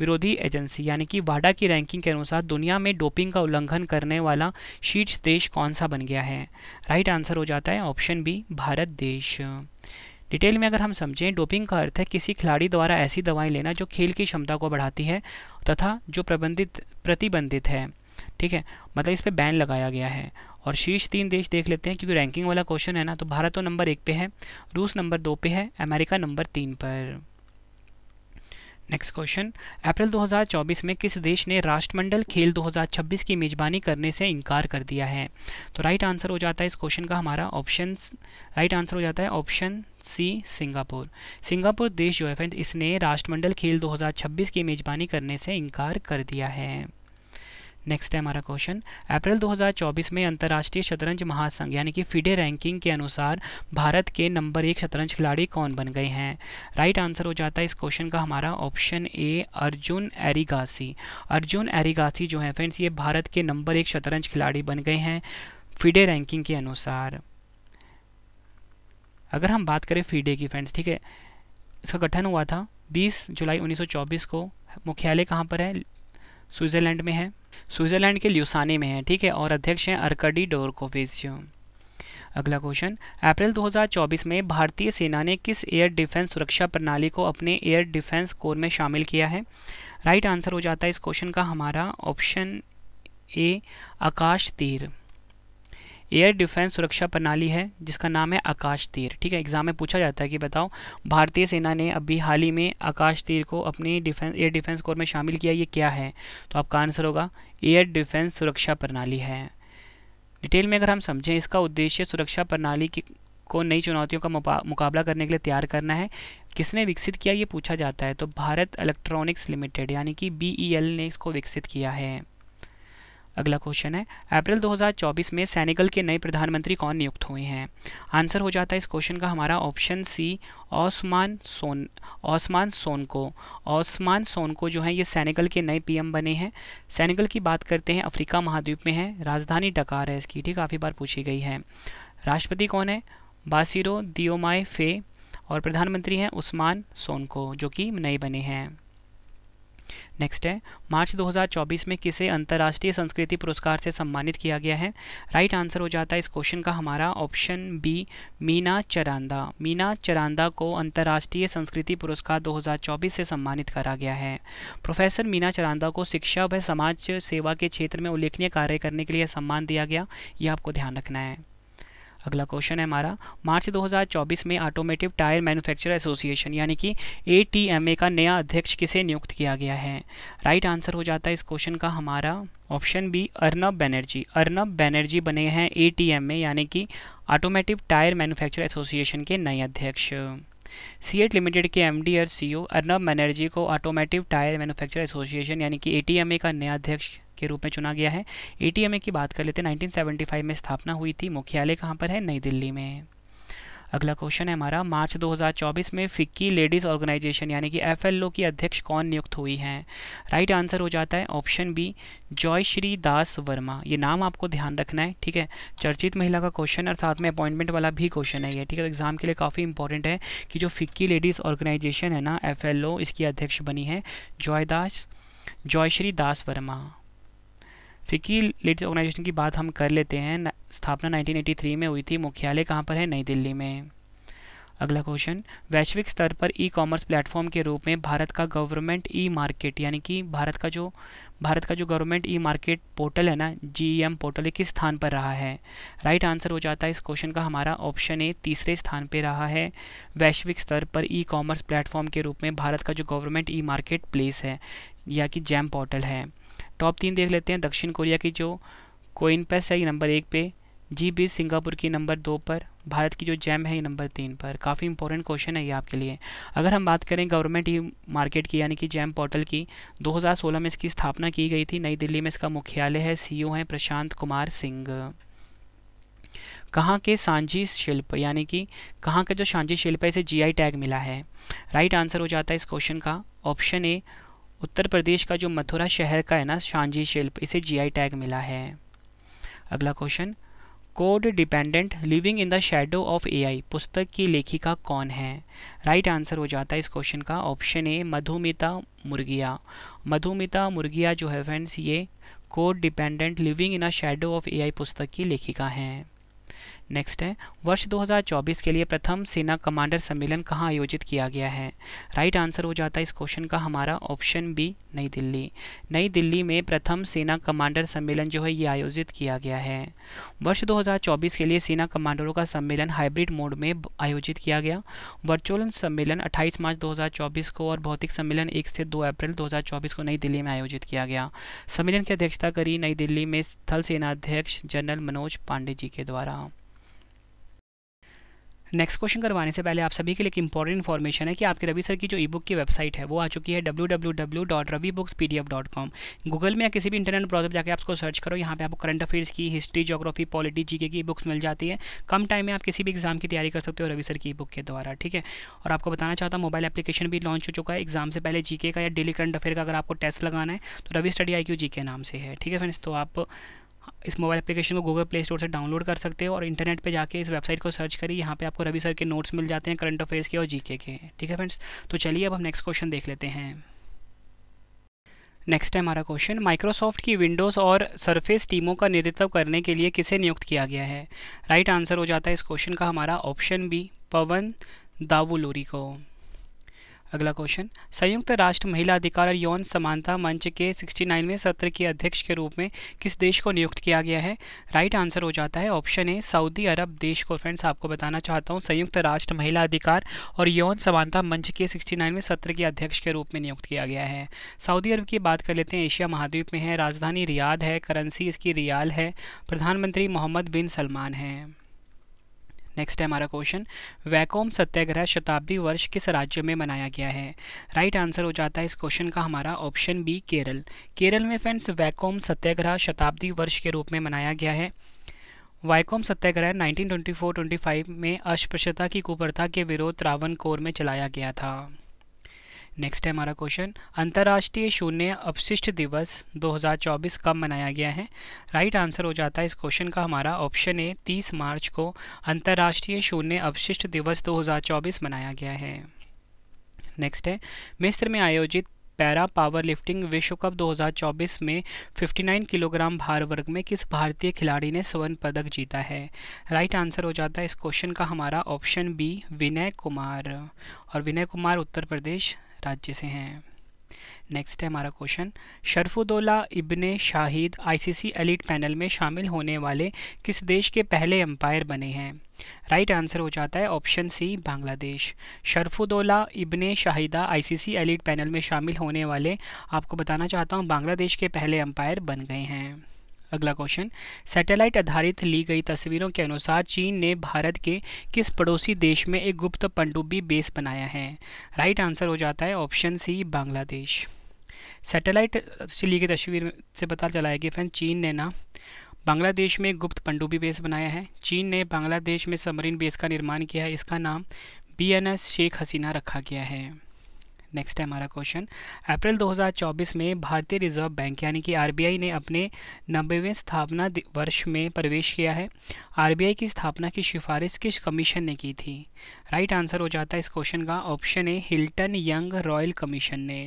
विरोधी एजेंसी यानी कि वाडा की रैंकिंग के अनुसार दुनिया में डोपिंग का उल्लंघन करने वाला शीर्ष देश कौन सा बन गया है राइट आंसर हो जाता है ऑप्शन बी भारत देश डिटेल में अगर हम समझें डोपिंग का अर्थ है किसी खिलाड़ी द्वारा ऐसी दवाएं लेना जो खेल की क्षमता को बढ़ाती है तथा जो प्रबंधित प्रतिबंधित है ठीक है मतलब इस पर बैन लगाया गया है और शीर्ष तीन देश देख लेते हैं क्योंकि रैंकिंग वाला क्वेश्चन है ना तो भारत तो नंबर एक पे है रूस नंबर दो पे है अमेरिका नंबर तीन पर नेक्स्ट क्वेश्चन अप्रैल 2024 में किस देश ने राष्ट्रमंडल खेल 2026 की मेजबानी करने से इनकार कर दिया है तो राइट आंसर हो जाता है इस क्वेश्चन का हमारा ऑप्शन राइट आंसर हो जाता है ऑप्शन सी सिंगापुर सिंगापुर देश जो है फ्रेंड इसने राष्ट्रमंडल खेल 2026 की मेजबानी करने से इनकार कर दिया है नेक्स्ट है हमारा क्वेश्चन अप्रैल 2024 में अंतर्राष्ट्रीय शतरंज महासंघ यानी कि फिडे रैंकिंग के अनुसार भारत के नंबर एक शतरंज खिलाड़ी कौन बन गए हैं राइट right आंसर हो जाता है इस क्वेश्चन का हमारा ऑप्शन ए अर्जुन एरिगासी अर्जुन एरिगासी जो है फ्रेंड्स ये भारत के नंबर एक शतरंज खिलाड़ी बन गए हैं फीडे रैंकिंग के अनुसार अगर हम बात करें फीडे की फ्रेंड्स ठीक है इसका गठन हुआ था 20 जुलाई 1924 को मुख्यालय कहाँ पर है स्विट्ज़रलैंड में है स्विट्ज़रलैंड के ल्यूसानी में है ठीक है और अध्यक्ष हैं अर्कडी डोरकोविच अगला क्वेश्चन अप्रैल 2024 में भारतीय सेना ने किस एयर डिफेंस सुरक्षा प्रणाली को अपने एयर डिफेंस कोर में शामिल किया है राइट right आंसर हो जाता है इस क्वेश्चन का हमारा ऑप्शन ए आकाश तीर एयर डिफेंस सुरक्षा प्रणाली है जिसका नाम है आकाश तीर ठीक है एग्जाम में पूछा जाता है कि बताओ भारतीय सेना ने अभी हाल ही में आकाश तीर को अपने डिफेंस एयर डिफेंस कोर में शामिल किया ये क्या है तो आपका आंसर होगा एयर डिफेंस सुरक्षा प्रणाली है डिटेल में अगर हम समझें इसका उद्देश्य सुरक्षा प्रणाली की को नई चुनौतियों का मुकाबला करने के लिए तैयार करना है किसने विकसित किया ये पूछा जाता है तो भारत इलेक्ट्रॉनिक्स लिमिटेड यानी कि बी e ने इसको विकसित किया है अगला क्वेश्चन है अप्रैल 2024 में सैनिगल के नए प्रधानमंत्री कौन नियुक्त हुए हैं आंसर हो जाता है इस क्वेश्चन का हमारा option C Ousmane Sonko Ousmane Sonko Ousmane Sonko जो है ये सैनिगल के नए पीएम बने हैं सैनिगल की बात करते हैं अफ्रीका महाद्वीप में है राजधानी डकार है इसकी ठीक काफ़ी बार पूछी गई है राष्ट्रपति कौन है बासिरो दियोमाए फे और प्रधानमंत्री हैं उस्मान सोनको जो कि नए बने हैं नेक्स्ट है मार्च 2024 में किसे अंतर्राष्ट्रीय संस्कृति पुरस्कार से सम्मानित किया गया है राइट आंसर हो जाता है इस क्वेश्चन का हमारा ऑप्शन बी मीना चरांदा मीना चरांदा को अंतर्राष्ट्रीय संस्कृति पुरस्कार 2024 से सम्मानित करा गया है प्रोफेसर मीना चरांदा को शिक्षा व समाज सेवा के क्षेत्र में उल्लेखनीय कार्य करने के लिए सम्मान दिया गया यह आपको ध्यान रखना है अगला क्वेश्चन है हमारा मार्च 2024 में ऑटोमेटिव टायर मैन्युफैक्चरर एसोसिएशन यानी कि ए का नया अध्यक्ष किसे नियुक्त किया गया है राइट right आंसर हो जाता है इस क्वेश्चन का हमारा ऑप्शन बी अर्नब बैनर्जी अर्नब बैनर्जी बने हैं ए यानी कि ऑटोमेटिव टायर मैनुफैक्चर एसोसिएशन के नए अध्यक्ष सी एट लिमिटेड के एम डी और सी अर्नब बनर्जी को ऑटोमेटिव टायर मैन्युफैक्चरर एसोसिएशन यानी कि ए का नया अध्यक्ष के रूप में चुना गया है ए की बात कर लेते हैं 1975 में स्थापना हुई थी मुख्यालय कहाँ पर है नई दिल्ली में अगला क्वेश्चन है हमारा मार्च 2024 में फिक्की लेडीज़ ऑर्गेनाइजेशन यानी कि एफ की अध्यक्ष कौन नियुक्त हुई हैं राइट आंसर हो जाता है ऑप्शन बी जॉय श्री दास वर्मा ये नाम आपको ध्यान रखना है ठीक है चर्चित महिला का क्वेश्चन और साथ में अपॉइंटमेंट वाला भी क्वेश्चन है ये ठीक है तो एग्जाम के लिए काफ़ी इंपॉर्टेंट है कि जो फिक्की लेडीज़ ऑर्गेनाइजेशन है ना एफ इसकी अध्यक्ष बनी है Joy Joydas Joyshree Das Verma FICCI Leads organisation की बात हम कर लेते हैं स्थापना 1983 में हुई थी मुख्यालय कहाँ पर है नई दिल्ली में अगला क्वेश्चन वैश्विक स्तर पर ई कॉमर्स प्लेटफॉर्म के रूप में भारत का गवर्नमेंट ई मार्केट यानी कि भारत का जो भारत का जो गवर्नमेंट ई मार्केट पोर्टल है ना जी एम पोर्टल किस स्थान पर रहा है राइट आंसर हो जाता है इस क्वेश्चन का हमारा ऑप्शन ए तीसरे स्थान पर रहा है वैश्विक स्तर पर ई कॉमर्स प्लेटफॉर्म के रूप में भारत का जो गवर्नमेंट ई मार्केट प्लेस है या कि जैम पोर्टल है टॉप तीन देख लेते हैं दक्षिण कोरिया की जो कोइन पेस है ये नंबर एक पे जी बी सिंगापुर की नंबर दो पर भारत की जो जैम है ये नंबर तीन पर काफ़ी इंपॉर्टेंट क्वेश्चन है ये आपके लिए अगर हम बात करें गवर्नमेंट ई मार्केट की यानी कि जैम पोर्टल की 2016 में इसकी स्थापना की गई थी नई दिल्ली में इसका मुख्यालय है सीईओ e हैं प्रशांत कुमार सिंह कहाँ के सांझी शिल्प यानी कि कहाँ का जो सांझी शिल्प है इसे जी टैग मिला है राइट आंसर हो जाता है इस क्वेश्चन का ऑप्शन ए उत्तर प्रदेश का जो मथुरा शहर का है ना शांजी शिल्प इसे जीआई टैग मिला है अगला question code dependent living in the shadow of AI पुस्तक की लेखिका कौन है राइट right आंसर हो जाता है इस क्वेश्चन का ऑप्शन ए मधुमिता मुर्गिया मधुमिता मुर्गिया जो है फ्रेंड्स ये code dependent living in a shadow of AI पुस्तक की लेखिका हैं नेक्स्ट है वर्ष 2024 के लिए प्रथम सेना कमांडर सम्मेलन कहाँ आयोजित किया गया है राइट right आंसर हो जाता है इस क्वेश्चन का हमारा ऑप्शन बी नई दिल्ली नई दिल्ली में प्रथम सेना कमांडर सम्मेलन जो है ये आयोजित किया गया है वर्ष 2024 के लिए सेना कमांडरों का सम्मेलन हाइब्रिड मोड में आयोजित किया गया वर्चुअल सम्मेलन अट्ठाईस मार्च दो को और भौतिक सम्मेलन एक से दो अप्रैल दो को नई दिल्ली में आयोजित किया गया सम्मेलन की अध्यक्षता करी नई दिल्ली में स्थल सेनाध्यक्ष जनरल मनोज पांडे जी के द्वारा नेक्स्ट क्वेश्चन करवाने से पहले आप सभी के लिए एक इंपॉर्टेंट इन्फॉर्मेशन है कि आपके रवि सर की जो ई बुक की वेबसाइट है वो आ चुकी है W W W dot Ravi books P D F dot com Google में या किसी भी इंटरनेट ब्राउजर जाकर आप उसको सर्च करो यहाँ पे आपको करंट अफेयर्स की हिस्ट्री जोग्राफी पॉलिटी जी की बुक्स मिल जाती है कम टाइम में आप किसी भी एग्जाम की तैयारी कर सकते हो रवि सर की ई बुक के द्वारा ठीक है और आपको बताना चाहता हूँ मोबाइल एप्लीकेशन भी लॉन्च हो चुका है एग्जाम से पहले जी का या डेली करंट अफेयर का अगर आपको टेस्ट लगाना है तो Ravi study I Q G के नाम से है ठीक है फ्रेंड्स तो आप इस मोबाइल एप्लीकेशन को गूगल प्ले स्टोर से डाउनलोड कर सकते हो और इंटरनेट पे जाके इस वेबसाइट को सर्च करिए यहाँ पे आपको रवि सर के नोट्स मिल जाते हैं करंट अफेयर्स के और जीके के ठीक है फ्रेंड्स तो चलिए अब हम नेक्स्ट क्वेश्चन देख लेते हैं नेक्स्ट है हमारा क्वेश्चन माइक्रोसॉफ्ट की विंडोज़ और सरफेस टीमों का नेतृत्व करने के लिए किसे नियुक्त किया गया है राइट right आंसर हो जाता है इस क्वेश्चन का हमारा ऑप्शन बी पवन दावुलोरी को अगला क्वेश्चन संयुक्त राष्ट्र महिला अधिकार और यौन समानता मंच के 69वें सत्र के अध्यक्ष के रूप में किस देश को नियुक्त किया गया है राइट आंसर हो जाता है ऑप्शन ए सऊदी अरब देश को फ्रेंड्स आपको बताना चाहता हूँ संयुक्त राष्ट्र महिला अधिकार और यौन समानता मंच के 69वें सत्र के अध्यक्ष के रूप में नियुक्त किया गया है सऊदी अरब की बात कर लेते हैं एशिया महाद्वीप में है राजधानी रियाद है करेंसी इसकी रियाल है प्रधानमंत्री मोहम्मद बिन सलमान हैं नेक्स्ट है हमारा क्वेश्चन वैकोम सत्याग्रह शताब्दी वर्ष किस राज्य में मनाया गया है राइट right आंसर हो जाता है इस क्वेश्चन का हमारा ऑप्शन बी केरल केरल में फ्रेंड्स वैकोम सत्याग्रह शताब्दी वर्ष के रूप में मनाया गया है वाइकॉम सत्याग्रह 1924-25 में अस्पृश्यता की कुप्रथा के विरोध कोर में चलाया गया था नेक्स्ट है हमारा क्वेश्चन अंतर्राष्ट्रीय शून्य अपशिष्ट दिवस 2024 कब मनाया गया है राइट आंसर हो जाता है इस क्वेश्चन का हमारा ऑप्शन ए 30 मार्च को अंतर्राष्ट्रीय शून्य अपशिष्ट दिवस 2024 मनाया गया है नेक्स्ट है मिस्र में आयोजित पैरा पावर लिफ्टिंग विश्व कप 2024 में 59 किलोग्राम भार वर्ग में किस भारतीय खिलाड़ी ने स्वर्ण पदक जीता है राइट आंसर हो जाता है इस क्वेश्चन का हमारा ऑप्शन बी विनय कुमार और विनय कुमार उत्तर प्रदेश राज्य से हैं नेक्स्ट है हमारा question Sharfuddaula Ibne Shahid ICC elite panel में शामिल होने वाले किस देश के पहले अंपायर बने हैं राइट right आंसर हो जाता है option C Bangladesh Sharfuddaula Ibne Shahid ICC elite panel में शामिल होने वाले आपको बताना चाहता हूँ बांग्लादेश के पहले अंपायर बन गए हैं अगला क्वेश्चन सैटेलाइट आधारित ली गई तस्वीरों के अनुसार चीन ने भारत के किस पड़ोसी देश में एक गुप्त पंडुबी बेस बनाया है राइट आंसर हो जाता है ऑप्शन सी बांग्लादेश सैटेलाइट से ली गई तस्वीर से पता चला है कि फ्रेंड चीन ने ना बांग्लादेश में गुप्त पंडुबी बेस बनाया है चीन ने बांग्लादेश में सबमरीन बेस का निर्माण किया है इसका नाम बी शेख हसीना रखा गया है नेक्स्ट है हमारा क्वेश्चन अप्रैल 2024 में भारतीय रिजर्व बैंक यानी कि आरबीआई ने अपने नब्बेवें स्थापना वर्ष में प्रवेश किया है आरबीआई की स्थापना की सिफारिश किस कमीशन ने की थी राइट right आंसर हो जाता है इस क्वेश्चन का option A Hilton Young royal commission ने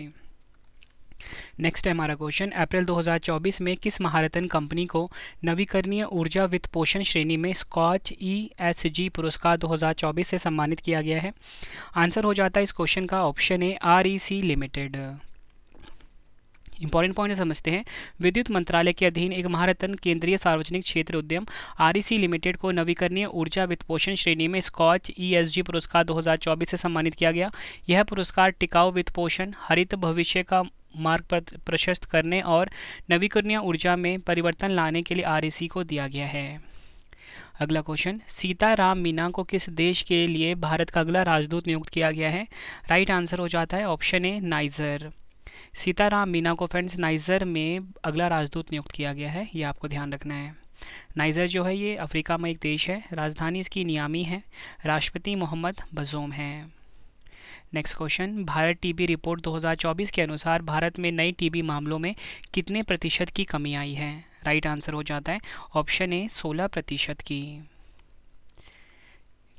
नेक्स्ट है हमारा क्वेश्चन अप्रैल 2024 में किस महारतन कंपनी को नवीकरणीय ऊर्जा वित्त पोषण श्रेणी में स्कॉच ई एस जी पुरस्कार 2024 से सम्मानित किया गया है आंसर हो जाता है इस क्वेश्चन का option A R E C limited important point समझते हैं विद्युत मंत्रालय के अधीन एक महारत्न केंद्रीय सार्वजनिक क्षेत्र उद्यम आर लिमिटेड e को नवीकरणीय ऊर्जा वित्त पोषण श्रेणी में स्कॉच ईएसजी e पुरस्कार 2024 से सम्मानित किया गया यह पुरस्कार टिकाऊ वित्त पोषण हरित भविष्य का मार्ग प्रशस्त करने और नवीकरणीय ऊर्जा में परिवर्तन लाने के लिए आर को दिया गया है अगला क्वेश्चन सीताराम मीना को किस देश के लिए भारत का अगला राजदूत नियुक्त किया गया है राइट आंसर हो जाता है option A Niger Sitaram Meena को फ्रेंड्स नाइजर में अगला राजदूत नियुक्त किया गया है ये आपको ध्यान रखना है नाइजर जो है ये अफ्रीका में एक देश है राजधानी इसकी नियामी है राष्ट्रपति मोहम्मद बजोम हैं next question Bharat TB report 2024 के अनुसार भारत में नई टीबी मामलों में कितने प्रतिशत की कमी आई है राइट आंसर हो जाता है ऑप्शन ए सोलह प्रतिशत की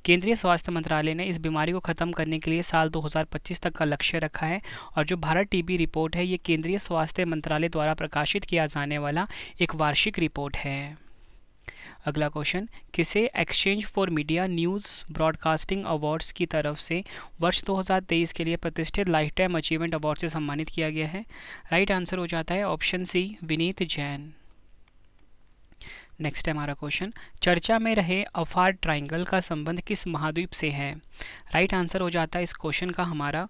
केंद्रीय स्वास्थ्य मंत्रालय ने इस बीमारी को ख़त्म करने के लिए साल 2025 तक का लक्ष्य रखा है और जो भारत टीबी रिपोर्ट है ये केंद्रीय स्वास्थ्य मंत्रालय द्वारा प्रकाशित किया जाने वाला एक वार्षिक रिपोर्ट है अगला क्वेश्चन किसे exchange for media news broadcasting awards की तरफ से वर्ष 2023 के लिए प्रतिष्ठित लाइफ टाइम अचीवमेंट अवार्ड से सम्मानित किया गया है राइट right आंसर हो जाता है option C Vineet Jain next है हमारा क्वेश्चन चर्चा में रहे अफार ट्राइंगल का संबंध किस महाद्वीप से है राइट right आंसर हो जाता है इस क्वेश्चन का हमारा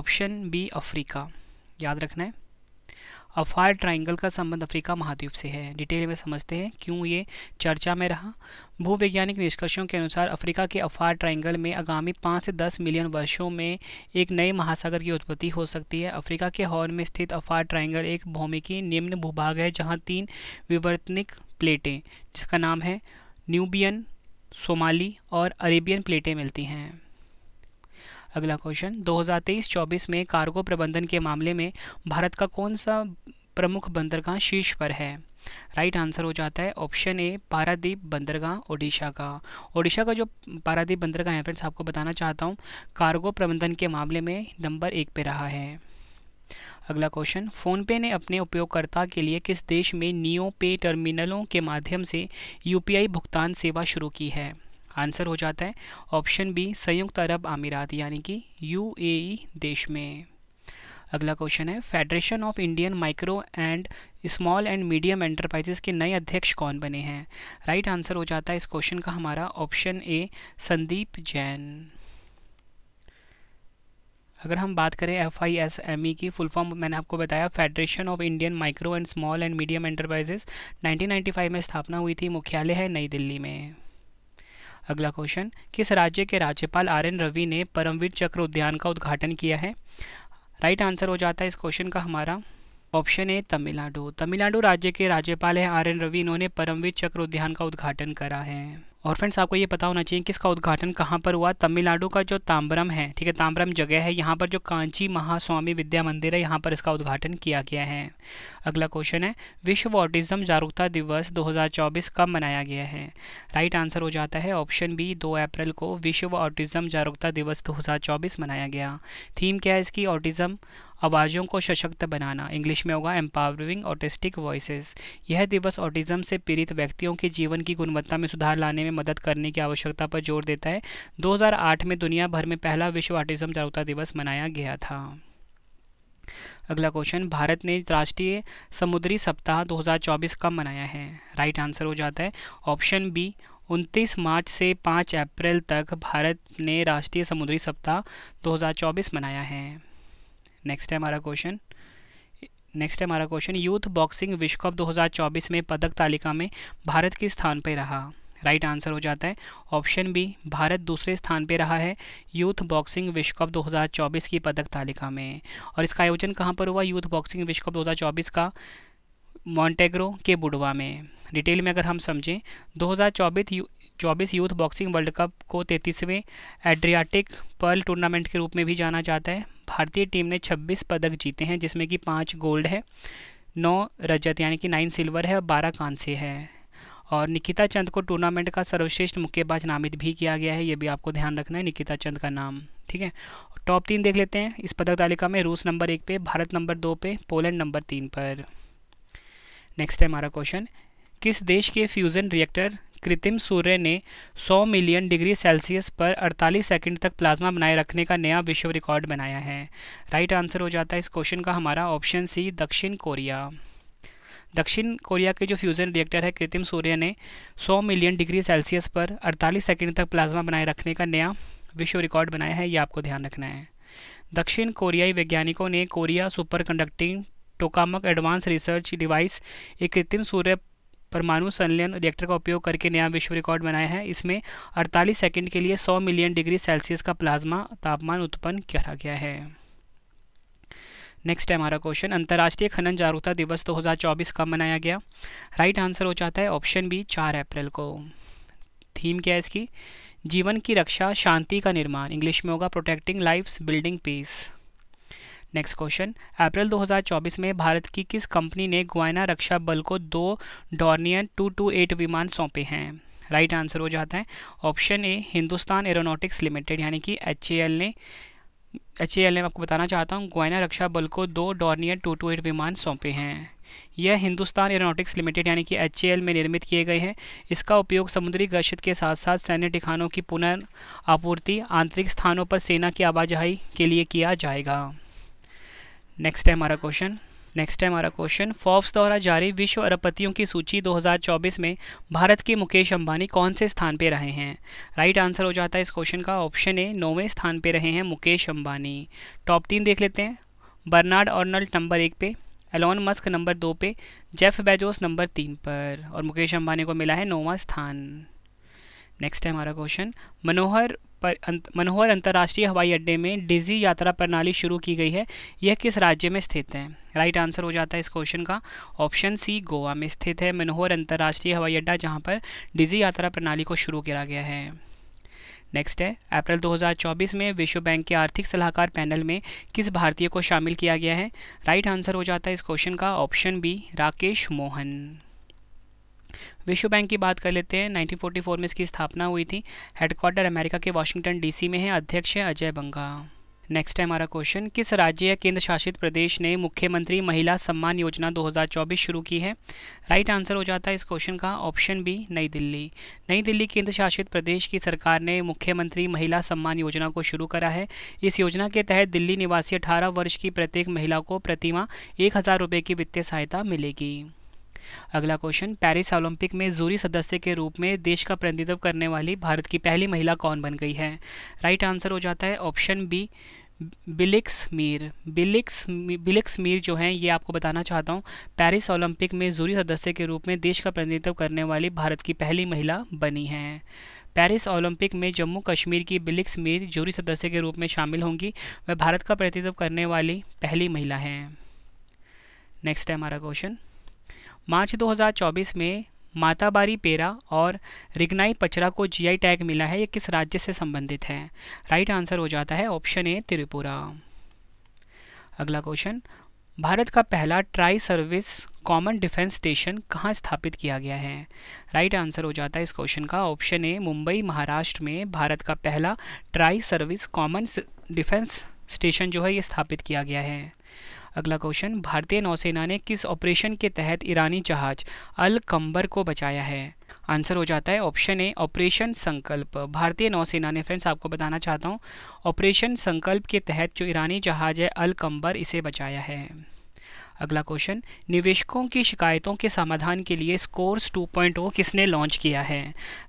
ऑप्शन बी अफ्रीका याद रखना है अफार ट्राइंगल का संबंध अफ्रीका महाद्वीप से है डिटेल में समझते हैं क्यों ये चर्चा में रहा भूवैज्ञानिक निष्कर्षों के अनुसार अफ्रीका के अफार ट्राइंगल में आगामी पाँच से दस मिलियन वर्षों में एक नए महासागर की उत्पत्ति हो सकती है अफ्रीका के हॉर्न में स्थित अफार ट्राइंगल एक भौमिकी निम्न भूभाग है जहाँ तीन विवर्तनिक प्लेटें जिसका नाम है न्यूबियन सोमाली और अरेबियन प्लेटें मिलती हैं अगला क्वेश्चन 2023-24 में कार्गो प्रबंधन के मामले में भारत का कौन सा प्रमुख बंदरगाह शीर्ष पर है राइट right आंसर हो जाता है ऑप्शन ए पारादीप बंदरगाह ओडिशा का ओडिशा का जो पारादीप बंदरगाह है फ्रेंड्स आपको बताना चाहता हूँ कार्गो प्रबंधन के मामले में नंबर एक पे रहा है अगला क्वेश्चन फ़ोनपे ने अपने उपयोगकर्ता के लिए किस देश में नियो पे टर्मिनलों के माध्यम से यूपीआई भुगतान सेवा शुरू की है आंसर हो जाता है ऑप्शन बी संयुक्त अरब अमीरात यानी कि यूएई देश में अगला क्वेश्चन है federation of Indian micro and small and medium enterprises के नए अध्यक्ष कौन बने हैं राइट right आंसर हो जाता है इस क्वेश्चन का हमारा ऑप्शन ए संदीप जैन अगर हम बात करें F I S M E की फुल फॉर्म मैंने आपको बताया federation of Indian micro and small and medium enterprises 1995 में स्थापना हुई थी मुख्यालय है नई दिल्ली में अगला क्वेश्चन किस राज्य के राज्यपाल आर एन रवि ने परमवीर चक्र उद्यान का उद्घाटन किया है राइट आंसर हो जाता है इस क्वेश्चन का हमारा ऑप्शन ए तमिलनाडु तमिलनाडु राज्य के राज्यपाल हैं आर एन रवि इन्होंने परमवीर चक्र उद्यान का उद्घाटन करा है और फ्रेंड्स आपको ये पता होना चाहिए कि इसका उद्घाटन कहाँ पर हुआ तमिलनाडु का जो ताम्बरम है ठीक है ताम्बरम जगह है यहाँ पर जो कांची महास्वामी विद्या मंदिर है यहाँ पर इसका उद्घाटन किया गया है अगला क्वेश्चन है विश्व ऑटिज्म जागरूकता दिवस 2024 कब मनाया गया है राइट आंसर हो जाता है ऑप्शन बी दो अप्रैल को विश्व ऑटिज्म जागरूकता दिवस दो मनाया गया थीम क्या है इसकी ऑटिज्म आवाज़ों को सशक्त बनाना इंग्लिश में होगा एम्पावरिंग ऑटिस्टिक वॉइसेस यह दिवस ऑटिज़म से पीड़ित व्यक्तियों के जीवन की गुणवत्ता में सुधार लाने में मदद करने की आवश्यकता पर जोर देता है 2008 में दुनिया भर में पहला विश्व ऑटिज्म जागरूकता दिवस मनाया गया था अगला क्वेश्चन भारत ने राष्ट्रीय समुद्री सप्ताह 2024 कब मनाया है राइट आंसर हो जाता है ऑप्शन बी 29 मार्च से 5 अप्रैल तक भारत ने राष्ट्रीय समुद्री सप्ताह 2024 मनाया है नेक्स्ट है हमारा क्वेश्चन नेक्स्ट है हमारा क्वेश्चन यूथ बॉक्सिंग विश्व कप 2024 में पदक तालिका में भारत किस स्थान पर रहा राइट right आंसर हो जाता है ऑप्शन बी भारत दूसरे स्थान पर रहा है यूथ बॉक्सिंग विश्व कप 2024 की पदक तालिका में और इसका आयोजन कहाँ पर हुआ यूथ बॉक्सिंग विश्व कप 2024 का मॉन्टेग्रो के बुडवा में डिटेल में अगर हम समझें 2024 u, youth boxing world cup को तैंतीसवें एड्रियाटिक पर्ल टूर्नामेंट के रूप में भी जाना जाता है भारतीय टीम ने 26 पदक जीते हैं जिसमें कि पाँच गोल्ड है नौ रजत यानी कि नाइन सिल्वर है और बारह कांसे है और निकिता चंद को टूर्नामेंट का सर्वश्रेष्ठ मुक्केबाज नामित भी किया गया है ये भी आपको ध्यान रखना है निकिता चंद का नाम ठीक है टॉप तीन देख लेते हैं इस पदक तालिका में रूस नंबर एक पे भारत नंबर दो पे पोलैंड नंबर तीन पर नेक्स्ट है हमारा क्वेश्चन किस देश के फ्यूज़न रिएक्टर कृत्रिम सूर्य ने 100 मिलियन डिग्री सेल्सियस पर 48 सेकंड तक प्लाज्मा बनाए रखने का नया विश्व रिकॉर्ड बनाया है राइट आंसर हो जाता है इस क्वेश्चन का हमारा ऑप्शन सी दक्षिण कोरिया दक्षिण कोरिया के जो फ्यूज़न रिएक्टर है कृत्रिम सूर्य ने 100 मिलियन डिग्री सेल्सियस पर 48 सेकंड तक प्लाज्मा बनाए रखने का नया विश्व रिकॉर्ड बनाया है ये आपको ध्यान रखना है दक्षिण कोरियाई वैज्ञानिकों ने Korea superconducting tokamak advance research device एक कृत्रिम सूर्य परमाणु संलयन रिएक्टर का उपयोग करके नया विश्व रिकॉर्ड बनाया है इसमें 48 सेकंड के लिए 100 मिलियन डिग्री सेल्सियस का प्लाज्मा तापमान उत्पन्न करा गया है नेक्स्ट है हमारा क्वेश्चन अंतर्राष्ट्रीय खनन जागरूकता दिवस 2024 कब मनाया गया राइट आंसर हो जाता है ऑप्शन बी चार अप्रैल को थीम क्या है इसकी जीवन की रक्षा शांति का निर्माण इंग्लिश में होगा protecting lifes building peace next question अप्रैल 2024 में भारत की किस कंपनी ने गुआना रक्षा बल को दो डॉर्नियन 228 विमान सौंपे हैं राइट right आंसर हो जाता है option A Hindustan aeronautics limited यानी कि एच ने एच ने आपको बताना चाहता हूँ गुआना रक्षा बल को दो डॉर्नियर टू टू एट विमान सौंपे हैं यह हिंदुस्तान एरोनॉटिक्स लिमिटेड यानी कि एच में निर्मित किए गए हैं इसका उपयोग समुद्री गश्त के साथ साथ सैन्य ठिकानों की पुनर्पूर्ति आंतरिक स्थानों पर सेना की आवाजाही के लिए किया जाएगा नेक्स्ट है हमारा क्वेश्चन नेक्स्ट है हमारा क्वेश्चन फॉर्ब्स द्वारा जारी विश्व अरबपतियों की सूची 2024 में भारत के मुकेश अंबानी कौन से स्थान पे रहे हैं राइट आंसर हो जाता है इस क्वेश्चन का ऑप्शन ए नौवें स्थान पे रहे हैं मुकेश अंबानी टॉप तीन देख लेते हैं बर्नार्ड ऑर्नल्ट नंबर एक पे एलोन मस्क नंबर दो पे जेफ बेजोस नंबर तीन पर और मुकेश अंबानी को मिला है नौवा स्थान नेक्स्ट है हमारा क्वेश्चन मनोहर पर अंत, मनोहर अंतर्राष्ट्रीय हवाई अड्डे में डिजी यात्रा प्रणाली शुरू की गई है यह किस राज्य में स्थित है राइट आंसर हो जाता है इस क्वेश्चन का ऑप्शन सी गोवा में स्थित है मनोहर अंतर्राष्ट्रीय हवाई अड्डा जहाँ पर डिजी यात्रा प्रणाली को शुरू किया गया है नेक्स्ट है अप्रैल 2024 में विश्व बैंक के आर्थिक सलाहकार पैनल में किस भारतीय को शामिल किया गया है राइट आंसर हो जाता है इस क्वेश्चन का ऑप्शन बी राकेश मोहन विश्व बैंक की बात कर लेते हैं 1944 में इसकी स्थापना हुई थी हेडक्वार्टर अमेरिका के वाशिंगटन डीसी में है अध्यक्ष है अजय बंगा नेक्स्ट है हमारा क्वेश्चन किस राज्य या केंद्र शासित प्रदेश ने मुख्यमंत्री महिला सम्मान योजना 2024 शुरू की है राइट आंसर हो जाता है इस क्वेश्चन का ऑप्शन बी नई दिल्ली नई दिल्ली केंद्र शासित प्रदेश की सरकार ने मुख्यमंत्री महिला सम्मान योजना को शुरू करा है इस योजना के तहत दिल्ली निवासी अठारह वर्ष की प्रत्येक महिला को प्रतिमा एक हज़ार की वित्तीय सहायता मिलेगी अगला क्वेश्चन पेरिस ओलंपिक में जूरी सदस्य के रूप में देश का प्रतिनिधित्व करने वाली भारत की पहली महिला कौन बन गई है राइट आंसर हो जाता है ऑप्शन बी बिलिक्स मीर बिलिक्स बिलिक्स मीर जो हैं ये आपको बताना चाहता हूँ पेरिस ओलंपिक में जूरी सदस्य के रूप में देश का प्रतिनिधित्व करने वाली भारत की पहली महिला बनी हैं पेरिस ओलंपिक में जम्मू कश्मीर की बिलिक्स मीर जूरी सदस्य के रूप में शामिल होंगी वह भारत का प्रतिनिधित्व करने वाली पहली महिला हैं नेक्स्ट है हमारा क्वेश्चन मार्च 2024 में माताबारी पेरा और रिगनाई पचरा को जीआई टैग मिला है ये किस राज्य से संबंधित है राइट आंसर हो जाता है ऑप्शन ए त्रिपुरा अगला क्वेश्चन भारत का पहला tri service common defence station कहाँ स्थापित किया गया है राइट right आंसर हो जाता है इस क्वेश्चन का ऑप्शन ए मुंबई महाराष्ट्र में भारत का पहला tri service common defence station जो है ये स्थापित किया गया है अगला क्वेश्चन भारतीय नौसेना ने किस ऑपरेशन के तहत ईरानी जहाज अल कंबर को बचाया है आंसर हो जाता है ऑप्शन ए ऑपरेशन संकल्प भारतीय नौसेना ने फ्रेंड्स आपको बताना चाहता हूँ ऑपरेशन संकल्प के तहत जो ईरानी जहाज है अल कंबर इसे बचाया है अगला क्वेश्चन निवेशकों की शिकायतों के समाधान के लिए स्कोर्स 2.0 किसने लॉन्च किया है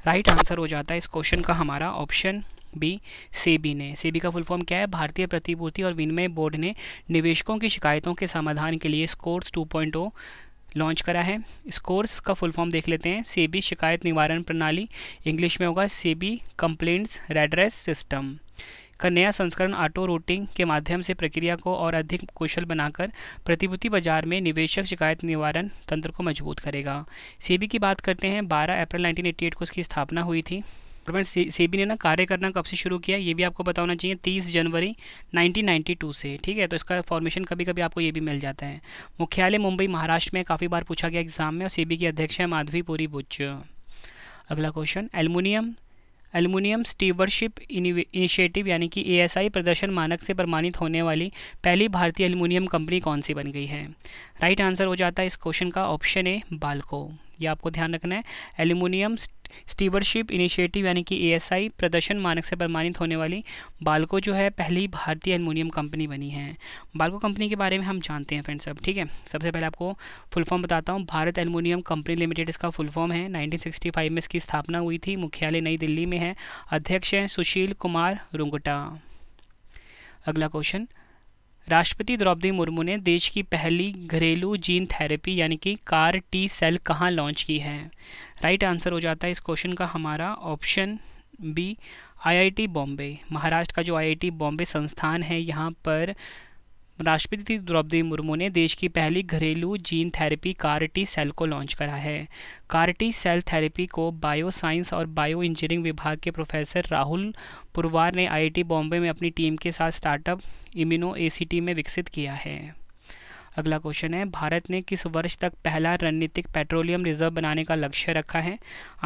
राइट right आंसर हो जाता है इस क्वेश्चन का हमारा ऑप्शन बी सेबी ने सेबी का फुल फॉर्म क्या है भारतीय प्रतिभूति और विनिमय बोर्ड ने निवेशकों की शिकायतों के समाधान के लिए स्कोर्स 2.0 लॉन्च करा है स्कोर्स का फुल फॉर्म देख लेते हैं सेबी शिकायत निवारण प्रणाली इंग्लिश में होगा सेबी कंप्लेंट्स रेड्रेस सिस्टम का नया संस्करण ऑटो रूटिंग के माध्यम से प्रक्रिया को और अधिक कुशल बनाकर प्रतिभूति बाजार में निवेशक शिकायत निवारण तंत्र को मजबूत करेगा सेबी की बात करते हैं 12 अप्रैल 1988 को इसकी स्थापना हुई थी प्रवीण सेबी ने ना कार्य करना कब से शुरू किया ये भी आपको बताना चाहिए तीस जनवरी 1992 से ठीक है तो इसका फॉर्मेशन कभी कभी आपको ये भी मिल जाता है मुख्यालय मुंबई महाराष्ट्र में काफ़ी बार पूछा गया एग्जाम में और सेबी की अध्यक्ष है माधवी पुरी बुच्च अगला question aluminium aluminium stewardship initiative यानी कि एएसआई प्रदर्शन मानक से प्रमाणित होने वाली पहली भारतीय एलमुनियम कंपनी कौन सी बन गई है राइट right आंसर हो जाता है इस क्वेश्चन का ऑप्शन ए बालको ये आपको ध्यान रखना है एल्यूमिनियम स्टीवरशिप इनिशिएटिव यानी कि एएसआई प्रदर्शन मानक से प्रमाणित होने वाली बालको जो है पहली भारतीय एलुमिनियम कंपनी बनी है बालको कंपनी के बारे में हम जानते हैं फ्रेंड्स सब ठीक है सबसे पहले आपको फुल फॉर्म बताता हूँ भारत एलुमिनियम कंपनी लिमिटेड इसका फुल फॉर्म है 1965 में इसकी स्थापना हुई थी मुख्यालय नई दिल्ली में है अध्यक्ष हैं सुशील कुमार रुंगटा अगला क्वेश्चन राष्ट्रपति द्रौपदी मुर्मू ने देश की पहली घरेलू जीन थेरेपी यानी कि कार टी सेल कहाँ लॉन्च की है राइट आंसर हो जाता है इस क्वेश्चन का हमारा option B IIT Bombay Maharashtra का जो आईआईटी बॉम्बे संस्थान है यहाँ पर राष्ट्रपति द्रौपदी मुर्मू ने देश की पहली घरेलू जीन थेरेपी कार्टी सेल को लॉन्च करा है कार्टी सेल थेरेपी को बायोसाइंस और बायो इंजीनियरिंग विभाग के प्रोफेसर राहुल पुरवार ने आईआईटी बॉम्बे में अपनी टीम के साथ स्टार्टअप इम्यूनो ए में विकसित किया है अगला क्वेश्चन है भारत ने किस वर्ष तक पहला रणनीतिक पेट्रोलियम रिजर्व बनाने का लक्ष्य रखा है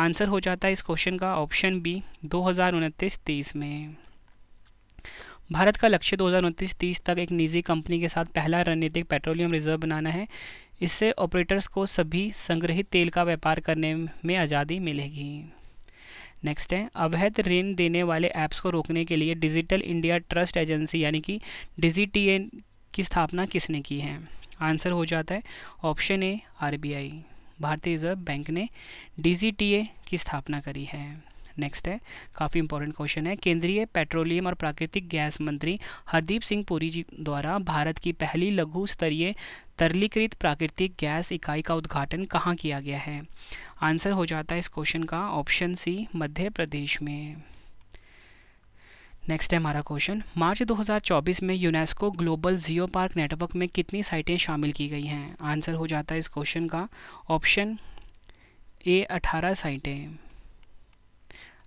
आंसर हो जाता है इस क्वेश्चन का ऑप्शन बी दो हज़ार में भारत का लक्ष्य दो हज़ार तक एक निजी कंपनी के साथ पहला रणनीतिक पेट्रोलियम रिजर्व बनाना है इससे ऑपरेटर्स को सभी संग्रहित तेल का व्यापार करने में आज़ादी मिलेगी नेक्स्ट है अवैध ऋण देने वाले ऐप्स को रोकने के लिए डिजिटल इंडिया ट्रस्ट एजेंसी यानी कि डिजी की स्थापना किसने की है आंसर हो जाता है ऑप्शन ए आरबीआई भारतीय रिजर्व बैंक ने डीजीटीए की स्थापना करी है नेक्स्ट है काफ़ी इंपॉर्टेंट क्वेश्चन है केंद्रीय पेट्रोलियम और प्राकृतिक गैस मंत्री हरदीप सिंह पुरी जी द्वारा भारत की पहली लघु स्तरीय तरलीकृत प्राकृतिक गैस इकाई का उद्घाटन कहाँ किया गया है आंसर हो जाता है इस क्वेश्चन का ऑप्शन सी मध्य प्रदेश में नेक्स्ट है हमारा क्वेश्चन मार्च 2024 में UNESCO global geopark network में कितनी साइटें शामिल की गई हैं आंसर हो जाता है इस क्वेश्चन का ऑप्शन ए अठारह साइटें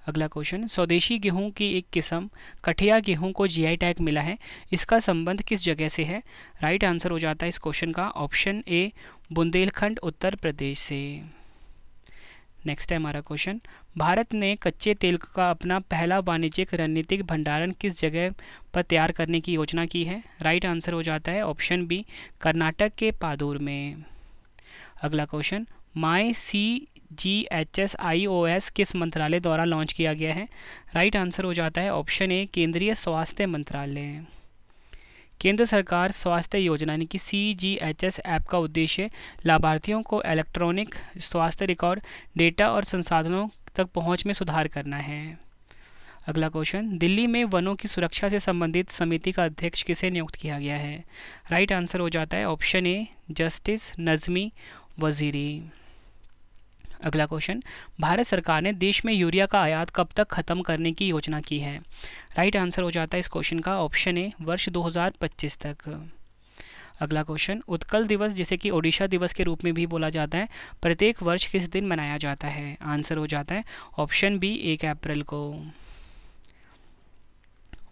अगला क्वेश्चन स्वदेशी गेहूं की एक किस्म कठिया गेहूं को जीआई टैग मिला है इसका संबंध किस जगह से है राइट आंसर हो जाता है इस क्वेश्चन का ऑप्शन ए बुंदेलखंड उत्तर प्रदेश से नेक्स्ट है हमारा क्वेश्चन भारत ने कच्चे तेल का अपना पहला वाणिज्यिक रणनीतिक भंडारण किस जगह पर तैयार करने की योजना की है राइट आंसर हो जाता है ऑप्शन बी कर्नाटक के पादूर में अगला question my C G H S I O S किस मंत्रालय द्वारा लॉन्च किया गया है राइट आंसर हो जाता है ऑप्शन ए केंद्रीय स्वास्थ्य मंत्रालय केंद्र सरकार स्वास्थ्य योजना यानी कि C G H S app का उद्देश्य लाभार्थियों को इलेक्ट्रॉनिक स्वास्थ्य रिकॉर्ड डेटा और संसाधनों तक पहुंच में सुधार करना है अगला क्वेश्चन दिल्ली में वनों की सुरक्षा से संबंधित समिति का अध्यक्ष किसे नियुक्त किया गया है राइट आंसर हो जाता है ऑप्शन ए जस्टिस नज़मी वजीरी अगला क्वेश्चन भारत सरकार ने देश में यूरिया का आयात कब तक खत्म करने की योजना की है राइट आंसर हो जाता है इस क्वेश्चन का ऑप्शन ए वर्ष 2025 तक अगला क्वेश्चन उत्कल दिवस जिसे कि ओडिशा दिवस के रूप में भी बोला जाता है प्रत्येक वर्ष किस दिन मनाया जाता है आंसर हो जाता है ऑप्शन बी एक अप्रैल को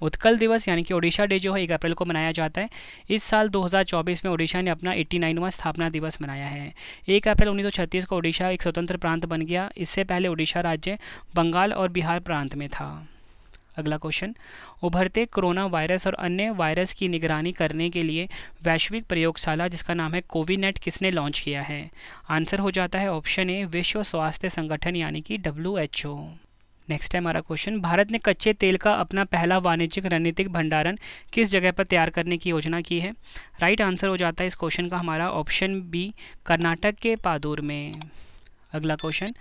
उत्कल दिवस यानी कि ओडिशा डे जो है एक अप्रैल को मनाया जाता है इस साल 2024 में ओडिशा ने अपना 89वां स्थापना दिवस मनाया है एक अप्रैल 1936 को ओडिशा एक स्वतंत्र प्रांत बन गया इससे पहले ओडिशा राज्य बंगाल और बिहार प्रांत में था अगला क्वेश्चन उभरते कोरोना वायरस और अन्य वायरस की निगरानी करने के लिए वैश्विक प्रयोगशाला जिसका नाम है कोविनेट किसने लॉन्च किया है आंसर हो जाता है ऑप्शन ए विश्व स्वास्थ्य संगठन यानी कि डब्ल्यू एच ओ नेक्स्ट है हमारा क्वेश्चन भारत ने कच्चे तेल का अपना पहला वाणिज्यिक रणनीतिक भंडारण किस जगह पर तैयार करने की योजना की है राइट आंसर हो जाता है इस क्वेश्चन का हमारा ऑप्शन बी कर्नाटक के पादूर में अगला question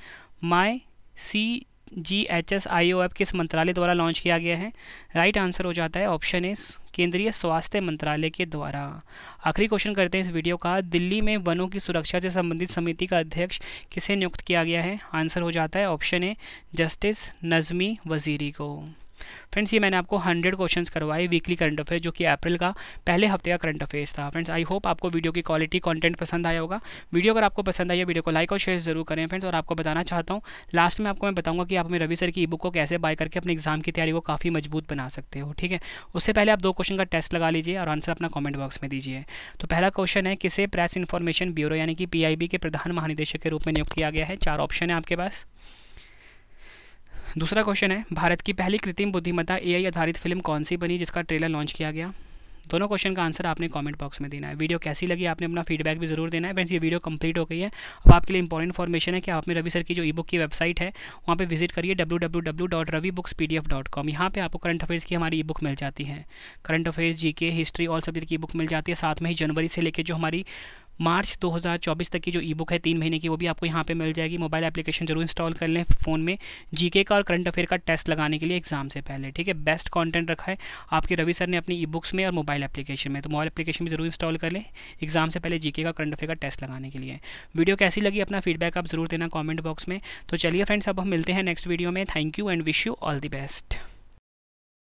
my C G H S I O F किस मंत्रालय द्वारा लॉन्च किया गया है राइट आंसर हो जाता है ऑप्शन ए केंद्रीय स्वास्थ्य मंत्रालय के द्वारा आखिरी क्वेश्चन करते हैं इस वीडियो का दिल्ली में वनों की सुरक्षा से संबंधित समिति का अध्यक्ष किसे नियुक्त किया गया है आंसर हो जाता है ऑप्शन ए जस्टिस नज़मी वजीरी को फ्रेंड्स ये मैंने आपको हंड्रेड क्वेश्चन करवाए वीकली करंट अफेयर जो कि अप्रैल का पहले हफ्ते का करंट अफेयर्स था फ्रेंड्स आई होप आपको वीडियो की क्वालिटी कंटेंट पसंद आया होगा वीडियो अगर आपको पसंद आई है वीडियो को लाइक और शेयर जरूर करें फ्रेंड्स और आपको बताना चाहता हूँ लास्ट में आपको मैं बताऊँगा कि आप अपने रवि सर की ई बुक को कैसे बाय करके अपने एग्जाम की तैयारी को काफ़ी मजबूत बना सकते हो ठीक है उससे पहले आप दो क्वेश्चन का टेस्ट लगा लीजिए और आंसर अपना कॉमेंट बॉक्स में दीजिए तो पहला क्वेश्चन है किसे प्रेस इन्फॉर्मेशन ब्यूरो यानी कि पी के प्रधान महानिदेशक के रूप में नियुक्त किया गया है चार ऑप्शन है आपके पास दूसरा क्वेश्चन है भारत की पहली कृत्रिम बुद्धिमत्ता एआई आधारित फिल्म कौन सी बनी जिसका ट्रेलर लॉन्च किया गया दोनों क्वेश्चन का आंसर आपने कमेंट बॉक्स में देना है वीडियो कैसी लगी आपने अपना फीडबैक भी जरूर देना है फ्रेंड्स ये वीडियो कंप्लीट हो गई है अब आपके लिए इंपॉर्टेंट इन्फॉर्मेशन है कि आप में रवि सर की जो ई बुक की वेबसाइट है वहाँ पे विजिट करिए W W W dot Ravi books P D F dot com यहाँ पर आपको करंट अफेयर्स की हमारी ई बुक मिल जाती है current affairs G K history all subject की बुक मिल जाती है साथ में ही जनवरी से लेकर जो हमारी मार्च 2024 तक की जो ई बुक है तीन महीने की वो भी आपको यहाँ पे मिल जाएगी मोबाइल एप्लीकेशन जरूर इंस्टॉल कर लें फ़ोन में जीके का और करंट अफेयर का टेस्ट लगाने के लिए एग्जाम से पहले ठीक है बेस्ट कॉन्टेंट रखा है आपके रवि सर ने अपनी ई बुक्स में और मोबाइल एप्लीकेशन में तो मोबाइल एप्लीकेशन भी जरूर इंस्टॉल कर लें एग्जाम से पहले जी का करंट अफेयर का टेस्ट लगाने के लिए वीडियो कैसी लगी अपना फीडबैक आप जरूर देना कॉमेंट बॉक्स में तो चलिए फ्रेंड्स अब हम मिलते हैं नेक्स्ट वीडियो में thank you and wish you all the best